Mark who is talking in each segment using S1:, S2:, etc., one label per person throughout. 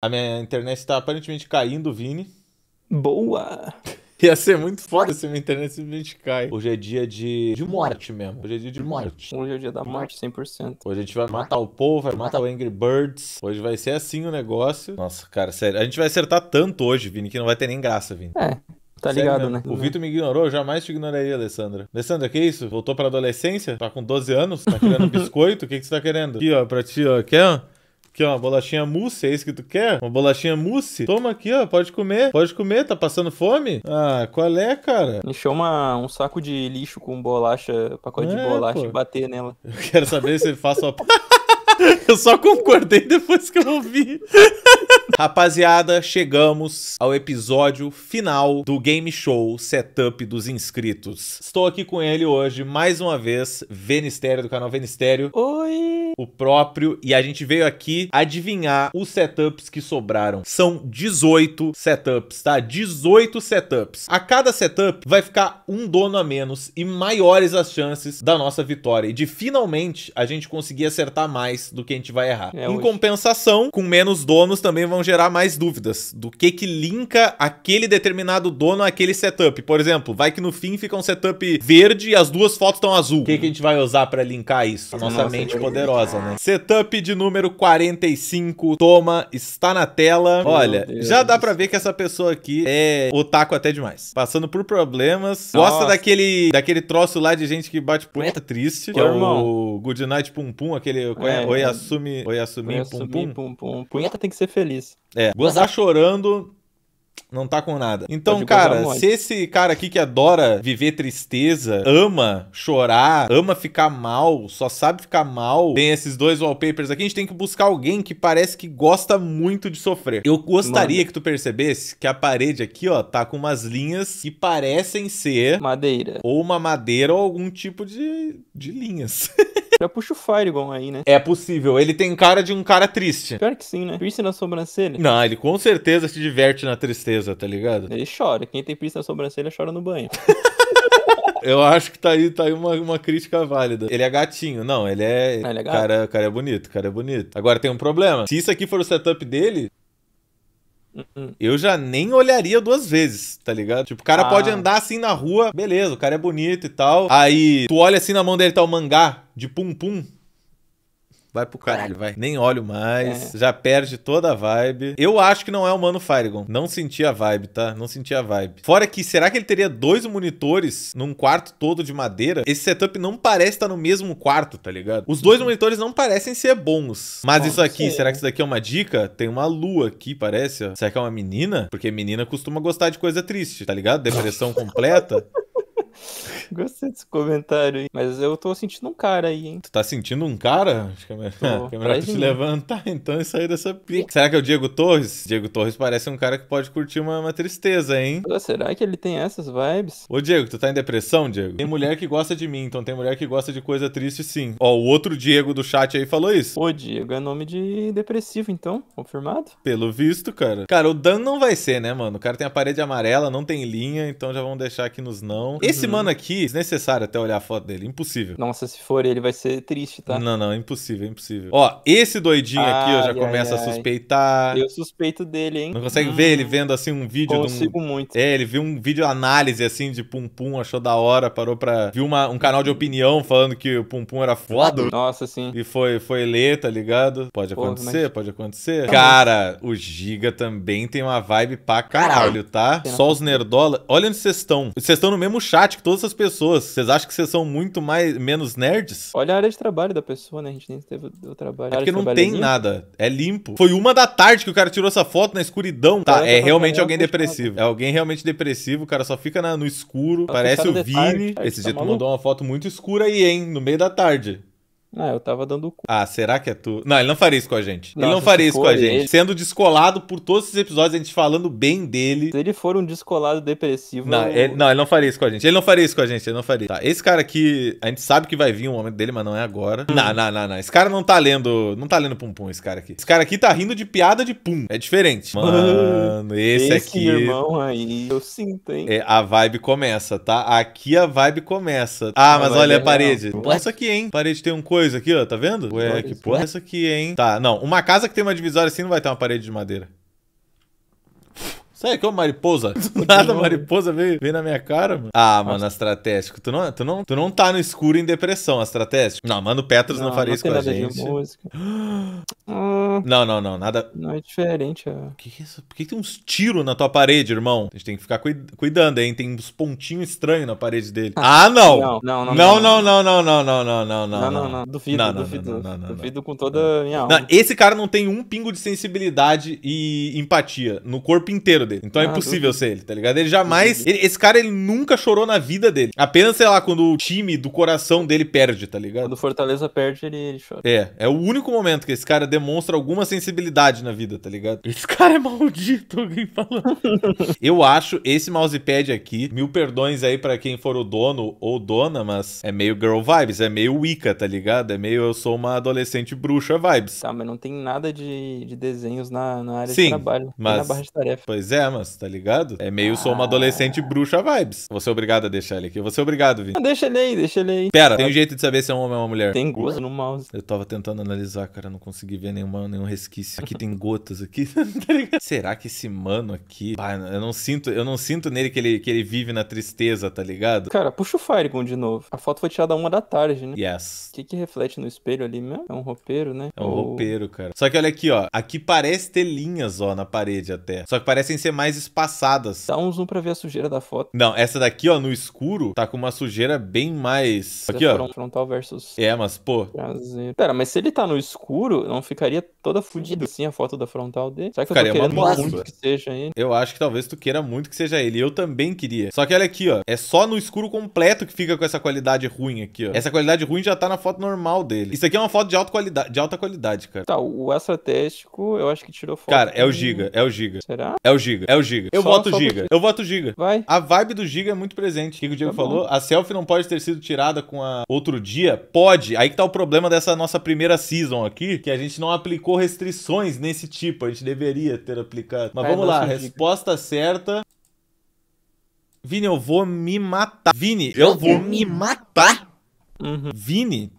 S1: A minha internet tá aparentemente caindo, Vini. Boa! Ia ser muito foda se minha internet simplesmente cai. Hoje é dia de, de morte mesmo. Hoje é dia de morte. Hoje é dia da morte 100%. Hoje a gente vai matar o povo, vai matar o Angry Birds. Hoje vai ser assim o negócio. Nossa, cara, sério. A gente vai acertar tanto hoje, Vini, que não vai ter nem graça, Vini. É. Tá Sério ligado, né? O Vitor me ignorou, eu jamais te ignoraria, Alessandra. Alessandra, que isso? Voltou pra adolescência? Tá com 12 anos? Tá querendo biscoito? O que, que você tá querendo? Aqui, ó, pra ti, ó. Quer? Aqui, ó, bolachinha mousse, é isso que tu quer? Uma bolachinha mousse? Toma aqui, ó, pode comer. Pode comer, tá passando fome? Ah, qual é, cara? Encheu uma, um saco de lixo com bolacha, pacote é, de bolacha pô. e bater nela. Eu quero saber se ele faz uma... eu só concordei depois que eu ouvi. Rapaziada, chegamos ao episódio final do Game Show Setup dos Inscritos. Estou aqui com ele hoje, mais uma vez, Venistério do canal Venistério. Oi! O próprio, e a gente veio aqui adivinhar os setups que sobraram. São 18 setups, tá? 18 setups. A cada setup vai ficar um dono a menos e maiores as chances da nossa vitória. E de finalmente a gente conseguir acertar mais do que a gente vai errar. É em hoje. compensação, com menos donos também vão não gerar mais dúvidas do que que linka aquele determinado dono àquele setup. Por exemplo, vai que no fim fica um setup verde e as duas fotos estão azul. O que, que a gente vai usar para linkar isso? Nossa, Nossa mente poderosa, né? Setup de número 45, toma, está na tela. Meu Olha, Deus. já dá para ver que essa pessoa aqui é otaku até demais. Passando por problemas, Nossa. gosta daquele daquele troço lá de gente que bate punheta triste, que é o Goodnight Pum Pum, aquele é, Oi Assume, Oi Assumir Pum Pum. Pum Pum. Punheta tem que ser feliz. Gostoso. É. Gozar chorando não tá com nada. Então, cara, se esse cara aqui que adora viver tristeza, ama chorar, ama ficar mal, só sabe ficar mal, tem esses dois wallpapers aqui, a gente tem que buscar alguém que parece que gosta muito de sofrer. Eu gostaria Mano. que tu percebesse que a parede aqui, ó, tá com umas linhas que parecem ser madeira. Ou uma madeira ou algum tipo de, de linhas. Já puxa o Firegon aí, né? É possível. Ele tem cara de um cara triste. Pior que sim, né? Piercing na sobrancelha. Não, ele com certeza se diverte na tristeza, tá ligado? Ele chora. Quem tem piercing na sobrancelha chora no banho. Eu acho que tá aí, tá aí uma, uma crítica válida. Ele é gatinho. Não, ele é. Ah, ele é gato. Cara, cara é bonito, cara é bonito. Agora tem um problema. Se isso aqui for o setup dele, Uhum. Eu já nem olharia duas vezes, tá ligado? Tipo, o cara ah. pode andar assim na rua, beleza, o cara é bonito e tal. Aí tu olha assim na mão dele tá o mangá de pum pum, Vai pro caralho, vai. Nem olho mais. É. Já perde toda a vibe. Eu acho que não é o Mano Firegon. Não senti a vibe, tá? Não senti a vibe. Fora que, será que ele teria dois monitores num quarto todo de madeira? Esse setup não parece estar tá no mesmo quarto, tá ligado? Os dois uhum. monitores não parecem ser bons. Mas isso aqui, será que isso daqui é uma dica? Tem uma lua aqui, parece. Ó. Será que é uma menina? Porque menina costuma gostar de coisa triste, tá ligado? Depressão completa. Gostei desse comentário aí. Mas eu tô sentindo um cara aí, hein? Tu tá sentindo um cara? Acho que é melhor, é, que é melhor tu te levantar então e sair dessa pica. Será que é o Diego Torres? Diego Torres parece um cara que pode curtir uma, uma tristeza, hein? Pô, será que ele tem essas vibes? Ô, Diego, tu tá em depressão, Diego? Tem mulher que gosta de mim, então tem mulher que gosta de coisa triste, sim. Ó, o outro Diego do chat aí falou isso. Ô, Diego, é nome de depressivo, então? Confirmado? Pelo visto, cara. Cara, o Dan não vai ser, né, mano? O cara tem a parede amarela, não tem linha, então já vamos deixar aqui nos não. Esse uhum. mano aqui, desnecessário até olhar a foto dele. Impossível. Nossa, se for ele, vai ser triste, tá? Não, não, impossível, impossível. Ó, esse doidinho aqui, eu já ai, começo ai, a suspeitar. Eu suspeito dele, hein? Não consegue hum, ver ele vendo assim um vídeo Consigo um... muito. É, ele viu um vídeo análise assim de Pum Pum, achou da hora, parou pra. Viu uma, um canal de opinião falando que o Pum Pum era foda. Nossa, sim. E foi, foi ler, tá ligado? Pode Porra, acontecer, mas... pode acontecer. Tá Cara, o Giga também tem uma vibe pra caralho, tá? Só os nerdola. Olha onde vocês estão. Vocês estão no mesmo chat que todas essas pessoas pessoas. Vocês acham que vocês são muito mais menos nerds? Olha a área de trabalho da pessoa, né? A gente nem teve o trabalho. É porque não tem é nada. É limpo. Foi uma da tarde que o cara tirou essa foto na escuridão. Tá, é tá realmente tá alguém depressivo. É alguém realmente depressivo. O cara só fica na, no escuro. Tá parece o Vini. Tarde, Esse tá dia tu mandou uma foto muito escura aí, hein? No meio da tarde. Ah, eu tava dando cu. Ah, será que é tu? Não, ele não faria isso com a gente. Nossa, ele não faria isso com a gente. Ele... Sendo descolado por todos esses episódios, a gente falando bem dele. Se ele for um descolado depressivo. Não, eu... ele, não, ele não faria isso com a gente. Ele não faria isso com a gente, ele não faria. Tá, esse cara aqui, a gente sabe que vai vir um momento dele, mas não é agora. Hum. Não, não, não, não. Esse cara não tá lendo. Não tá lendo Pum Pum, esse cara aqui. Esse cara aqui tá rindo de piada de Pum. É diferente. Ah, Mano, esse, esse aqui. irmão aí, eu sinto, hein? É, a vibe começa, tá? Aqui a vibe começa. Ah, mas olha é, é a parede. Real. Nossa, aqui, hein? A parede tem um cor coisa aqui, ó, tá vendo? Ué, que né? porra é essa aqui, hein? Tá, não, uma casa que tem uma divisória assim não vai ter uma parede de madeira. Sabe como mariposa? Do nada, mariposa veio, veio na minha cara, mano. Ah, mano, astratégico. Tu não, tu, não, tu não tá no escuro em depressão, astratégico. Não, mano, Petros não, não faria não isso com a gente. música. não, não, não. Nada. Não é diferente, ó. Que que é isso? Por que tem uns tiros na tua parede, irmão? A gente tem que ficar cuidando, hein? Tem uns pontinhos estranhos na parede dele. Ah, não! Não, não, não, não, não, não, não, não, não, não, não, não, não. Duvido, não, não, duvido. Não, não, não, duvido com toda a minha alma. Esse cara não tem um pingo de sensibilidade e empatia no corpo inteiro dele. Então é ah, é impossível ser ele, tá ligado? Ele jamais. Ele, esse cara, ele nunca chorou na vida dele. Apenas, sei lá, quando o time do coração dele perde, tá ligado? Quando o Fortaleza perde, ele, ele chora. É, é o único momento que esse cara demonstra alguma sensibilidade na vida, tá ligado? Esse cara é maldito, alguém falando. Eu acho esse mousepad aqui, mil perdões aí para quem for o dono ou dona, mas é meio girl vibes, é meio Wicca, tá ligado? É meio eu sou uma adolescente bruxa vibes. Tá, mas não tem nada de, de desenhos na, na área Sim, de trabalho, mas... na barra de tarefa. Pois é, temas, tá ligado? É meio sou uma ah. adolescente bruxa vibes. Vou ser obrigado a deixar ele aqui. vou ser obrigado, Vini. Ah, deixa ele aí, deixa ele aí. Pera, tem um jeito de saber se é um homem ou uma mulher. Tem gota no mouse. Eu tava tentando analisar, cara. Não consegui ver nenhuma, nenhum resquício. Aqui tem gotas aqui, tá ligado? Será que esse mano aqui. Bah, eu não sinto, eu não sinto nele que ele, que ele vive na tristeza, tá ligado? Cara, puxa o Firegon de novo. A foto foi tirada uma da tarde, né? Yes. O que, que reflete no espelho ali mesmo? É um roupeiro, né? É um Ou... roupeiro, cara. Só que olha aqui, ó. Aqui parece ter linhas, ó, na parede até. Só que parecem ser ser mais espaçadas. Dá um zoom pra ver a sujeira da foto. Não, essa daqui, ó, no escuro, tá com uma sujeira bem mais. Aqui, ó. Frontal versus. É, mas, pô. Prazer. Pera, mas se ele tá no escuro, não ficaria toda fodida assim a foto da frontal dele? Será que eu tô querendo muito que seja ele? Eu acho que talvez tu queira muito que seja ele. Eu também queria. Só que olha aqui, ó. É só no escuro completo que fica com essa qualidade ruim aqui, ó. Essa qualidade ruim já tá na foto normal dele. Isso aqui é uma foto de alta qualidade, de alta qualidade cara. Tá, o estratégico eu acho que tirou foto. Cara, é o Giga, é o Giga. Será? É o Giga. Giga. É o Giga. Eu só, voto só Giga. Eu voto Giga. Vai. A vibe do Giga é muito presente. O que o Diego tá falou? A selfie não pode ter sido tirada com a outro dia? Pode. Aí que tá o problema dessa nossa primeira season aqui, que a gente não aplicou restrições nesse tipo. A gente deveria ter aplicado. Mas Vai, é, vamos lá. Resposta certa. Vini, eu vou me matar. Vini, eu, eu vou me matar. Uhum. Vini,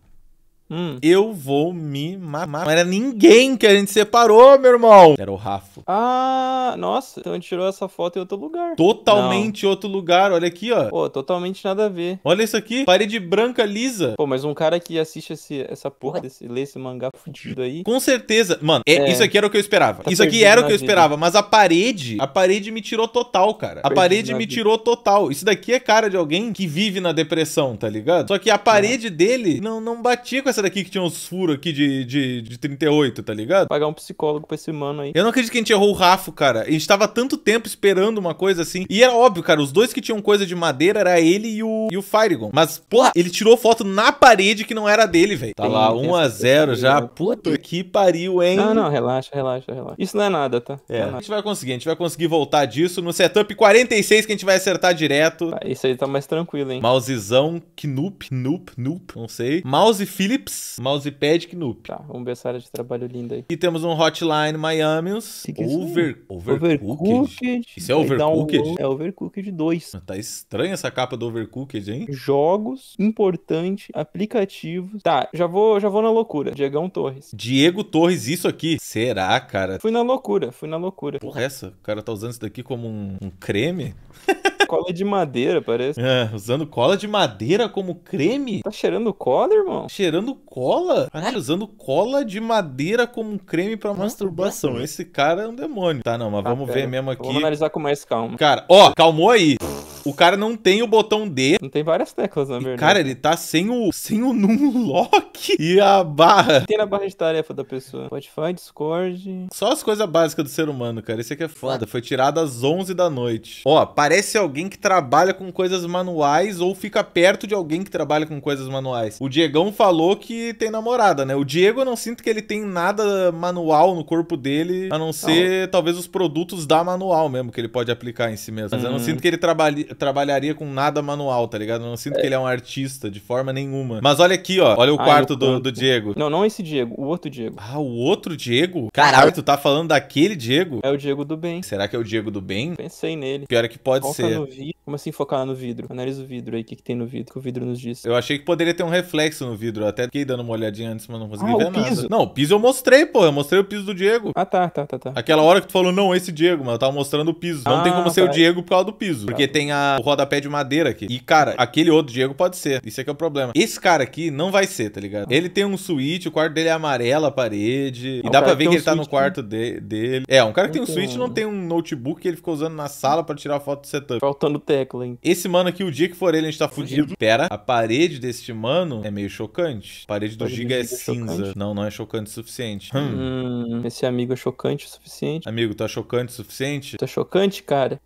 S1: Hum. Eu vou me mamar. Não era ninguém que a gente separou, meu irmão. Era o Rafa. Ah, nossa. Então a gente tirou essa foto em outro lugar. Totalmente Não. outro lugar. Olha aqui, ó. Pô, totalmente nada a ver. Olha isso aqui. Parede branca lisa. Pô, mas um cara que assiste esse, essa porra, desse, lê esse mangá fudido aí. Com certeza. Mano, é, é. isso aqui era o que eu esperava. Tá isso aqui era o que eu vida. esperava. Mas a parede, a parede me tirou total, cara. a parede me vida. tirou total. Isso daqui é cara de alguém que vive na depressão, tá ligado? Só que a parede dele não, não batia com essa daqui que tinha uns furos aqui de, de, de 38, tá ligado? Pagar um psicólogo pra esse mano aí. Eu não acredito que a gente errou o Rafa, cara. A gente tava tanto tempo esperando uma coisa assim. E era óbvio, cara, os dois que tinham coisa de madeira era ele e o, e o Firegon. Mas, porra, ele tirou foto na parede que não era dele, velho. Tá lá, 1x0 já. Né? Puta que pariu, hein? Não, não, relaxa, relaxa, relaxa. Isso não é nada, tá? É. é nada. A gente vai conseguir, a gente vai conseguir voltar disso no setup 46 que a gente vai acertar direto. Ah, isso aí tá mais tranquilo, hein? Mousezão, Knoop, Knoop, Knoop, não sei. Mouse Philips Knips. Mousepad Knip. Tá, vamos ver essa área de trabalho linda aí. E temos um Hotline Miami's. É over que over, é? overcooked. overcooked. Isso é Overcooked? Um... É Overcooked 2. Tá estranha essa capa do Overcooked, hein? Jogos, importante, aplicativos. Tá, já vou, já vou na loucura. Diegão Torres. Diego Torres, isso aqui. Será, cara? Fui na loucura, fui na loucura. Porra, essa? O cara tá usando isso daqui como um, um creme? cola de madeira, parece. É, usando cola de madeira como creme? Tá cheirando cola, irmão? Cheirando cola? Caralho, usando cola de madeira como creme pra masturbação. Esse cara é um demônio. Tá, não, mas ah, vamos pera. ver mesmo aqui. Vamos analisar com mais calma. Cara, ó, calmou aí. O cara não tem o botão D. Não tem várias teclas, na verdade. E, cara, ele tá sem o, sem o num lock e a barra. Tem na barra de tarefa da pessoa. Spotify, Discord. Só as coisas básicas do ser humano, cara. Isso aqui é foda. Foi tirado às 11 da noite. Ó, parece alguém alguém que trabalha com coisas manuais ou fica perto de alguém que trabalha com coisas manuais. O Diegão falou que tem namorada, né? O Diego eu não sinto que ele tem nada manual no corpo dele, a não ser não. talvez os produtos da manual mesmo, que ele pode aplicar em si mesmo. Mas uhum. eu não uhum. sinto que ele trabalhe, trabalharia com nada manual, tá ligado? Eu não sinto é. que ele é um artista de forma nenhuma. Mas olha aqui, ó. Olha o Ai, quarto do, do, Diego. Não, não esse Diego, o outro Diego. Ah, o outro Diego? Caralho, tu tá falando daquele Diego? É o Diego do bem. Será que é o Diego do bem? Pensei nele. Pior é que pode Qual ser vidro. Como assim focar no vidro? Analisa o vidro aí, o que, que tem no vidro, o que o vidro nos diz. Eu achei que poderia ter um reflexo no vidro, até fiquei dando uma olhadinha antes, mas não consegui ah, ver nada. Não, o piso eu mostrei, pô, eu mostrei o piso do Diego. Ah, tá, tá, tá. tá. Aquela hora que tu falou, não, esse Diego, mas eu tava mostrando o piso. Não ah, tem como tá. ser o tá. Diego por causa do piso, porque tá. tem a, o rodapé de madeira aqui. E, cara, aquele outro Diego pode ser, isso aqui é, é o problema. Esse cara aqui não vai ser, tá ligado? Ele tem um suíte, o quarto dele é amarelo, a parede, é e dá pra ver que, um ele tá no né? quarto de, dele. É, um cara que tem um então. suíte não tem um notebook que ele ficou usando na sala pra tirar foto do setup tecla, hein? Esse mano aqui, o dia que for ele, a gente tá fudido. Pera, a parede deste mano é meio chocante. A parede do a Giga é, é cinza. Chocante. Não, não é chocante o suficiente. Hum. Hum, esse amigo é chocante o suficiente. Amigo, tá chocante o suficiente? Tá chocante, cara?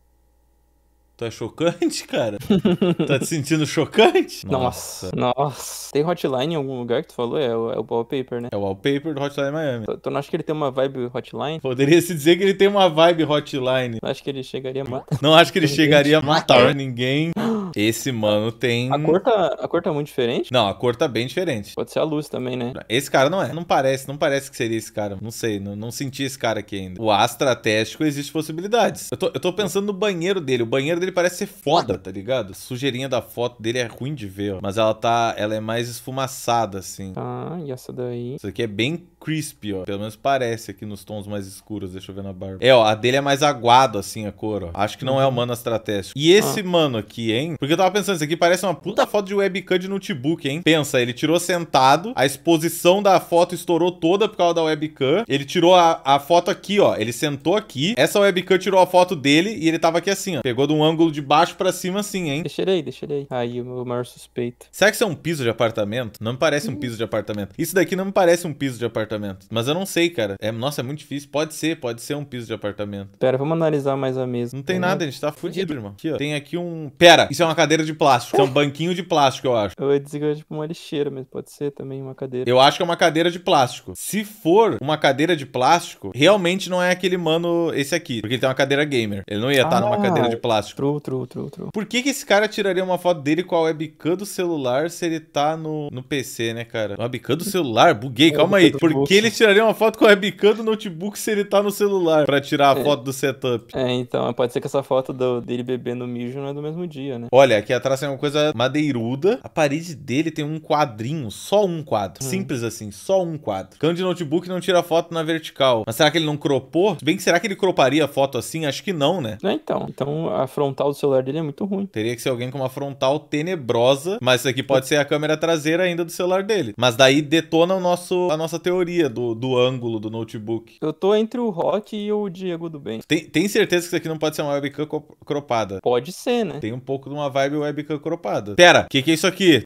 S1: Tá chocante, cara? tá te sentindo chocante? Nossa. Nossa. Tem hotline em algum lugar que tu falou? É o, é o wallpaper, né? É o wallpaper do Hotline Miami. Tu, não acha que ele tem uma vibe hotline? Poderia se dizer que ele tem uma vibe hotline. Não acho que ele chegaria a matar. Não acho que ele chegaria a matar ninguém. Esse, mano, tem. A cor, tá, a cor tá muito diferente? Não, a cor tá bem diferente. Pode ser a luz também, né? Esse cara não é. Não parece, não parece que seria esse cara. Não sei, não, não senti esse cara aqui ainda. O A estratégico existe possibilidades. Eu tô, eu tô pensando no banheiro dele. O banheiro dele parece ser foda, tá ligado? A sujeirinha da foto dele é ruim de ver, ó. Mas ela tá. Ela é mais esfumaçada, assim. Ah, e essa daí? Isso aqui é bem crispy, ó. Pelo menos parece aqui nos tons mais escuros. Deixa eu ver na barba. É, ó, a dele é mais aguado, assim, a cor, ó. Acho que não é o mano estratégico. E esse ah. mano aqui, hein? Porque eu tava pensando, isso aqui parece uma puta foto de webcam de notebook, hein? Pensa, ele tirou sentado, a exposição da foto estourou toda por causa da webcam. Ele tirou a, a foto aqui, ó. Ele sentou aqui. Essa webcam tirou a foto dele e ele tava aqui assim, ó. Pegou de um ângulo de baixo pra cima assim, hein? Deixa ele aí, deixa ele aí. Aí o meu maior suspeito. Será que isso é um piso de apartamento? Não me parece um hum. piso de apartamento. Isso daqui não me parece um piso de apartamento apartamento. Mas eu não sei, cara. É, nossa, é muito difícil. Pode ser, pode ser um piso de apartamento. Pera, vamos analisar mais a mesa. Não tem, nada, a gente tá fudido, irmão. Aqui, ó. Tem aqui um. Pera, isso é uma cadeira de plástico. Isso é um banquinho de plástico, eu acho. Eu ia dizer que é tipo uma lixeira, mas pode ser também uma cadeira. Eu acho que é uma cadeira de plástico. Se for uma cadeira de plástico, realmente não é aquele mano, esse aqui. Porque ele tem uma cadeira gamer. Ele não ia estar ah, tá numa ah, cadeira de plástico. True, true, true, true. Por que, que esse cara tiraria uma foto dele com a webcam do celular se ele tá no, no PC, né, cara? Webcam do celular? Buguei, calma aí. Por notebook. Que ele tiraria uma foto com a webcam do notebook se ele tá no celular pra tirar a é. foto do setup. É, então, pode ser que essa foto do, dele bebendo mijo não é do mesmo dia, né? Olha, aqui atrás tem uma coisa madeiruda. A parede dele tem um quadrinho, só um quadro. Hum. Simples assim, só um quadro. Cano de notebook não tira foto na vertical. Mas será que ele não cropou? Se bem que será que ele croparia a foto assim? Acho que não, né? É, então. Então a frontal do celular dele é muito ruim. Teria que ser alguém com uma frontal tenebrosa, mas isso aqui pode hum. ser a câmera traseira ainda do celular dele. Mas daí detona o nosso, a nossa teoria do, do ângulo do notebook. Eu tô entre o Rock e o Diego do Bem. Tem, tem certeza que isso aqui não pode ser uma webcam cropada? Pode ser, né? Tem um pouco de uma vibe webcam cropada. Pera, o que, que é isso aqui?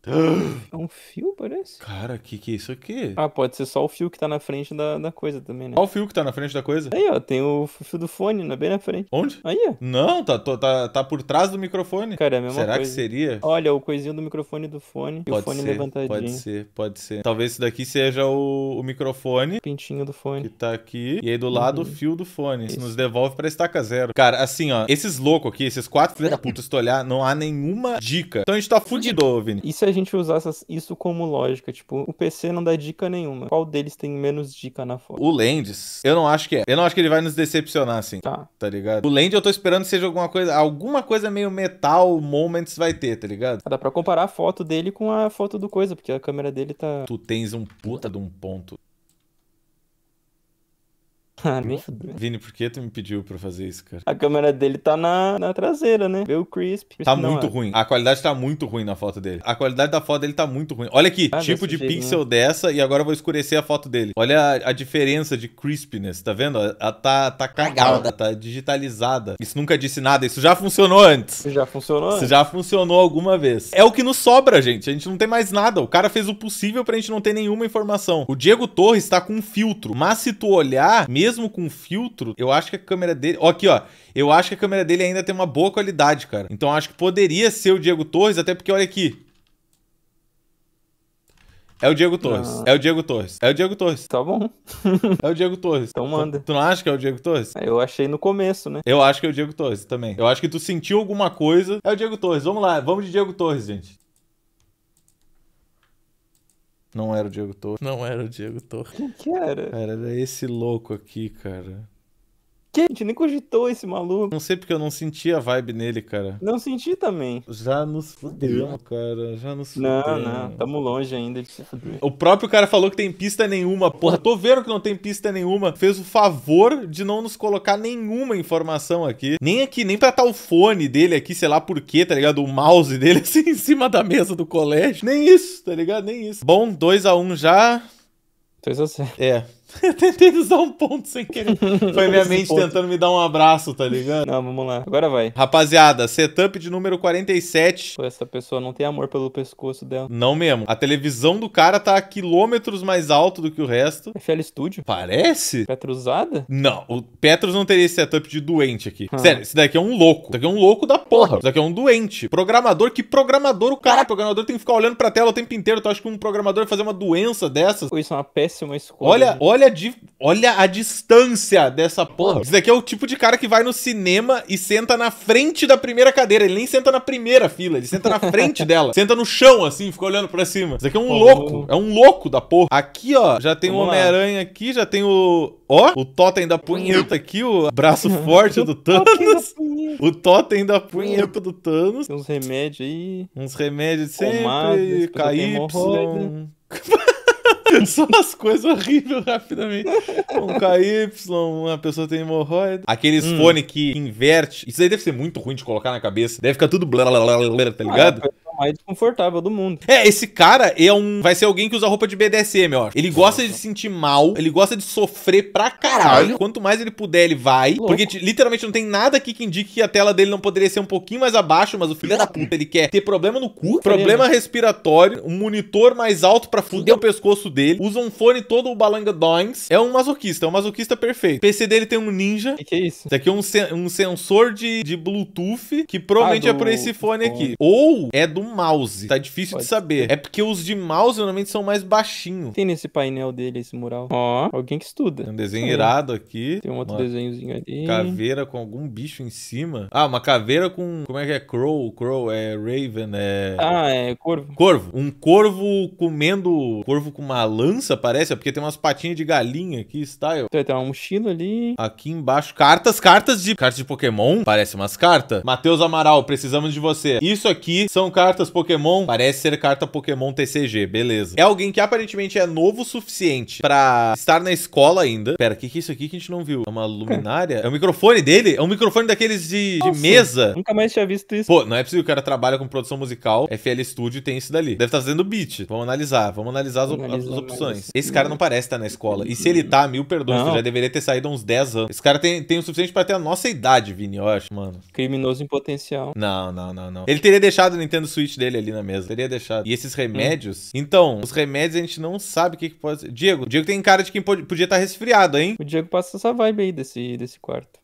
S1: É um fio, parece. Cara, o que, que é isso aqui? Ah, pode ser só o fio que tá na frente da, da coisa também, né? Qual o fio que tá na frente da coisa? Aí, ó, tem o fio do fone, né? Bem na frente. Onde? Aí, ó. Não, tá, tô, tá, tá por trás do microfone. Cara, é a mesma Será coisa. que seria? Olha, o coisinho do microfone do fone. Pode e o fone ser, levantadinho. Pode ser, pode ser. Talvez isso daqui seja o, o microfone Pintinho do fone. Que tá aqui. E aí do uhum. lado uhum. o fio do fone. Isso. Isso nos devolve pra estaca zero. Cara, assim, ó. Esses loucos aqui, esses quatro filhos da puta, se tu olhar, não há nenhuma dica. Então a gente tá fudido, Vini. E se a gente usasse isso como lógica? Tipo, o PC não dá dica nenhuma. Qual deles tem menos dica na foto? O Lendes, eu não acho que é. Eu não acho que ele vai nos decepcionar, assim. Tá. Tá ligado? O Lendes eu tô esperando que seja alguma coisa. Alguma coisa meio metal moments vai ter, tá ligado? Ah, dá pra comparar a foto dele com a foto do coisa, porque a câmera dele tá. Tu tens um puta de um ponto Ah, nem fudeu. Vini, por que tu me pediu pra fazer isso, cara? A câmera dele tá na, na traseira, né? Vê o crisp. Tá não, muito é. ruim. A qualidade tá muito ruim na foto dele. A qualidade da foto dele tá muito ruim. Olha aqui, ah, tipo de pixel né? dessa e agora eu vou escurecer a foto dele. Olha a, a diferença de crispness, tá vendo? Ela tá, tá cagada, tá digitalizada. Isso nunca disse nada, isso já funcionou antes. Isso já funcionou Isso antes. já funcionou alguma vez. É o que nos sobra, gente. A gente não tem mais nada. O cara fez o possível pra gente não ter nenhuma informação. O Diego Torres tá com um filtro, mas se tu olhar, mesmo mesmo com filtro, eu acho que a câmera dele. Ó, aqui, ó. Eu acho que a câmera dele ainda tem uma boa qualidade, cara. Então acho que poderia ser o Diego Torres, até porque olha aqui. É o Diego Torres. Não. Ah. É o Diego Torres. É o Diego Torres. Tá bom. é o Diego Torres. Então manda. Tu, tu, não acha que é o Diego Torres? É, eu achei no começo, né? Eu acho que é o Diego Torres também. Eu acho que tu sentiu alguma coisa. É o Diego Torres. Vamos lá, vamos de Diego Torres, gente. Não era o Diego Torres. Não era o Diego Torres. Quem que era? Cara, era esse louco aqui, cara. A gente nem cogitou esse maluco. Não sei porque eu não senti a vibe nele, cara. Não senti também. Já nos fudeu, cara. Já nos fudeu. Não, não. Tamo longe ainda de se fuder. O próprio cara falou que tem pista nenhuma. Porra, tô vendo que não tem pista nenhuma. Fez o favor de não nos colocar nenhuma informação aqui. Nem aqui, nem pra tal o fone dele aqui, sei lá por quê, tá ligado? O mouse dele assim em cima da mesa do colégio. Nem isso, tá ligado? Nem isso. Bom, 2x1 um já. 2x0. É. Eu tentei usar um ponto sem querer. Foi minha mente ponto. tentando me dar um abraço, tá ligado? Não, vamos lá. Agora vai. Rapaziada, setup de número 47. Pô, essa pessoa não tem amor pelo pescoço dela. Não mesmo. A televisão do cara tá a quilômetros mais alto do que o resto. FL Studio? Parece. Petrusada? Não, o Petrus não teria esse setup de doente aqui. Ah. Sério, esse daqui é um louco. Isso daqui é um louco da porra. Isso daqui é um doente. Programador, que programador o cara? O programador tem que ficar olhando pra tela o tempo inteiro. Tu acha que um programador vai fazer uma doença dessas? Pô, isso é uma péssima escolha. Olha, olha olha, olha a distância dessa porra. Isso daqui é o tipo de cara que vai no cinema e senta na frente da primeira cadeira. Ele nem senta na primeira fila, ele senta na frente dela. Senta no chão, assim, fica olhando pra cima. Isso aqui é um louco. É um louco da porra. Aqui, ó, já tem Vamos o Homem-Aranha aqui, já tem o. Ó, o totem da punheta aqui, o braço forte do Thanos. o totem da punheta do Thanos. Tem uns remédios aí. Uns remédios sempre. Pomada, KY. Só as coisas horríveis rapidamente. Um KY, uma pessoa tem hemorroida. Aqueles hum. fone que inverte. Isso aí deve ser muito ruim de colocar na cabeça. Deve ficar tudo blá blá blá, blá tá ligado? Ah, mais desconfortável do mundo. É, esse cara é um. Vai ser alguém que usa roupa de BDSM, ó. Ele gosta de se sentir mal, ele gosta de sofrer pra caralho. Quanto mais ele puder, ele vai. Louco. Porque literalmente não tem nada aqui que indique que a tela dele não poderia ser um pouquinho mais abaixo, mas o filho da puta, ele quer ter problema no cu, problema respiratório, um monitor mais alto pra fuder o pescoço dele, usa um fone todo o balanga doings. É um masoquista, é um masoquista perfeito. O PC dele tem um ninja. O que, que, é isso? Isso aqui é um, sen um sensor de, de Bluetooth que provavelmente ah, do... é por esse fone aqui. Ou é do um mouse. Tá difícil Pode de saber. Ser. É porque os de mouse normalmente são mais baixinhos. Tem nesse painel dele esse mural. Ó, alguém que estuda. Tem um desenho é. irado aqui. Tem um outro uma desenhozinho ali. Caveira com algum bicho em cima. Ah, uma caveira com. Como é que é? Crow? Crow é Raven, é. Ah, é corvo. Corvo. Um corvo comendo. Corvo com uma lança, parece, é porque tem umas patinhas de galinha aqui, style. Então, tem uma mochila ali. Aqui embaixo. Cartas, cartas de. Cartas de Pokémon. Parece umas cartas. Matheus Amaral, precisamos de você. Isso aqui são cartas cartas Pokémon, parece ser carta Pokémon TCG, beleza. É alguém que aparentemente é novo o suficiente pra estar na escola ainda. Pera, o que, que é isso aqui que a gente não viu? É uma luminária? É o microfone dele? É um microfone daqueles de, de mesa? Nunca mais tinha visto isso. Pô, não é possível que o cara trabalha com produção musical, FL Studio tem isso dali. Deve estar tá fazendo beat. Vamos analisar, vamos analisar as, as opções. Esse cara não parece estar tá na escola. E se ele tá, mil perdões, já deveria ter saído há uns 10 anos. Esse cara tem, tem o suficiente pra ter a nossa idade, Vini, eu acho, mano. Criminoso em potencial. Não, não, não, não. Ele teria deixado o Nintendo Switch Switch dele ali na mesa. Teria deixado. E esses hum. remédios. Hum. Então, os remédios a gente não sabe o que, que pode ser. Diego, Diego tem cara de quem podia estar tá resfriado, hein? O Diego passa essa vibe aí desse, desse quarto.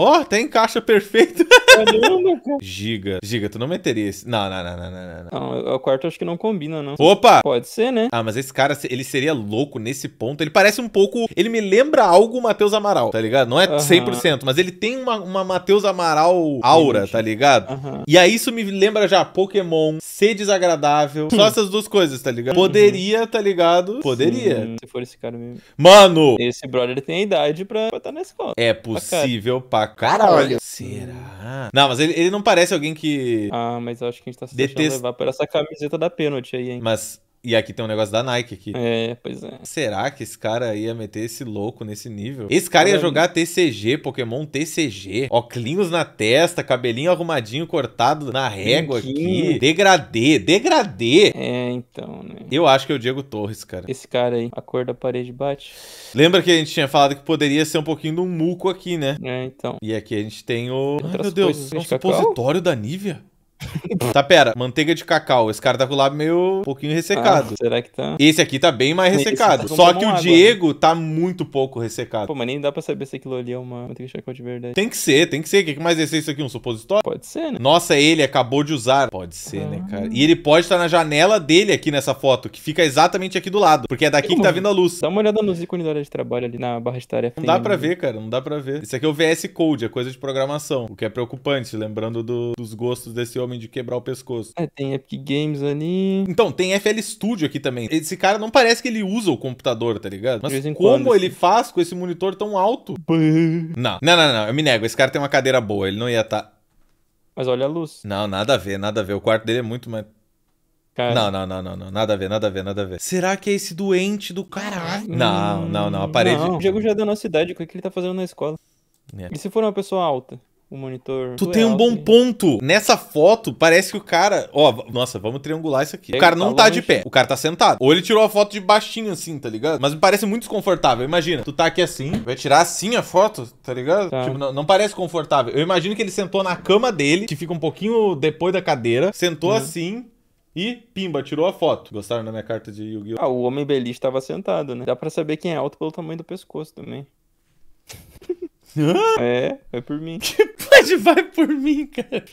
S1: Ó, oh, até encaixa perfeito. Caramba, cara. Giga. Giga, tu não meteria esse. Não, não, não, não, não, não. Não, o quarto acho que não combina, não. Opa! Pode ser, né? Ah, mas esse cara, ele seria louco nesse ponto. Ele parece um pouco. Ele me lembra algo o Matheus Amaral, tá ligado? Não é uhum. 100%, mas ele tem uma, uma Matheus Amaral aura, tá ligado? Uhum. E aí isso me lembra já Pokémon, ser desagradável. Só hum. essas duas coisas, tá ligado? Uhum. Poderia, tá ligado? Poderia. Sim, se for esse cara mesmo. Mano! Esse brother tem a idade pra estar na escola. É possível pra caralho. Será? Não, mas ele, ele não parece alguém que. Ah, mas eu acho que a gente tá se Detest... deixando levar por essa camiseta da pênalti aí, hein? Mas e aqui tem um negócio da Nike aqui. É, pois é. Será que esse cara ia meter esse louco nesse nível? Esse cara ia jogar TCG, Pokémon TCG, Oclinhos na testa, cabelinho arrumadinho cortado na régua aqui. Degradê, degradê. É, então, né? Eu acho que é o Diego Torres, cara. Esse cara aí, a cor da parede bate. Lembra que a gente tinha falado que poderia ser um pouquinho de um muco aqui, né? É, então. E aqui a gente tem o. Ai, meu Deus, é um supositório da Nivea? tá, pera, manteiga de cacau. Esse cara tá com o lábio meio um pouquinho ressecado. Ah, será que tá? Esse aqui tá bem mais tá ressecado. Tá Só que o água, né? Diego né? tá muito pouco ressecado. Pô, mas nem dá pra saber se aquilo ali é uma manteiga de cacau de verdade. Tem que ser, tem que ser. O que mais é isso aqui? Um supositório? Pode ser, né? Nossa, ele acabou de usar. Pode ser, ah. né, cara? E ele pode estar tá na janela dele aqui nessa foto, que fica exatamente aqui do lado. Porque é daqui que, que tá hum. vindo a luz. Dá uma olhada nos ícones da área de trabalho ali na barra de tarefa. Não dá ali. pra ver, cara. Não dá pra ver. Isso aqui é o VS Code, é coisa de programação. O que é preocupante, lembrando do, dos gostos desse homem de quebrar o pescoço. É, tem Epic Games ali. Então, tem FL Studio aqui também. Esse cara não parece que ele usa o computador, tá ligado? Mas como quando, ele faz com esse monitor tão alto? Não. não, não, não, eu me nego. Esse cara tem uma cadeira boa, ele não ia estar. Tá... Mas olha a luz. Não, nada a ver, nada a ver. O quarto dele é muito mais. Cara. Não, não, não, não, não, Nada a ver, nada a ver, nada a ver. Será que é esse doente do caralho? Hum, não, não, não. A parede. Não. O Diego já é da nossa O que, é que ele tá fazendo na escola? É. E se for uma pessoa alta? o monitor. Tu tem um bom ponto. Nessa foto, parece que o cara. Ó, nossa, vamos triangular isso aqui. O cara não tá, de pé, o cara tá sentado. Ou ele tirou a foto de baixinho assim, tá ligado? Mas me parece muito desconfortável. Imagina, tu tá aqui assim, vai tirar assim a foto, tá ligado? Tá. Tipo, não, não, parece confortável. Eu imagino que ele sentou na cama dele, que fica um pouquinho depois da cadeira, sentou uhum. assim. E, pimba, tirou a foto. Gostaram da minha carta de Yu-Gi-Oh? Ah, o homem beliche estava sentado, né? Dá para saber quem é alto pelo tamanho do pescoço também. é, é por mim verdade, vai por mim, cara.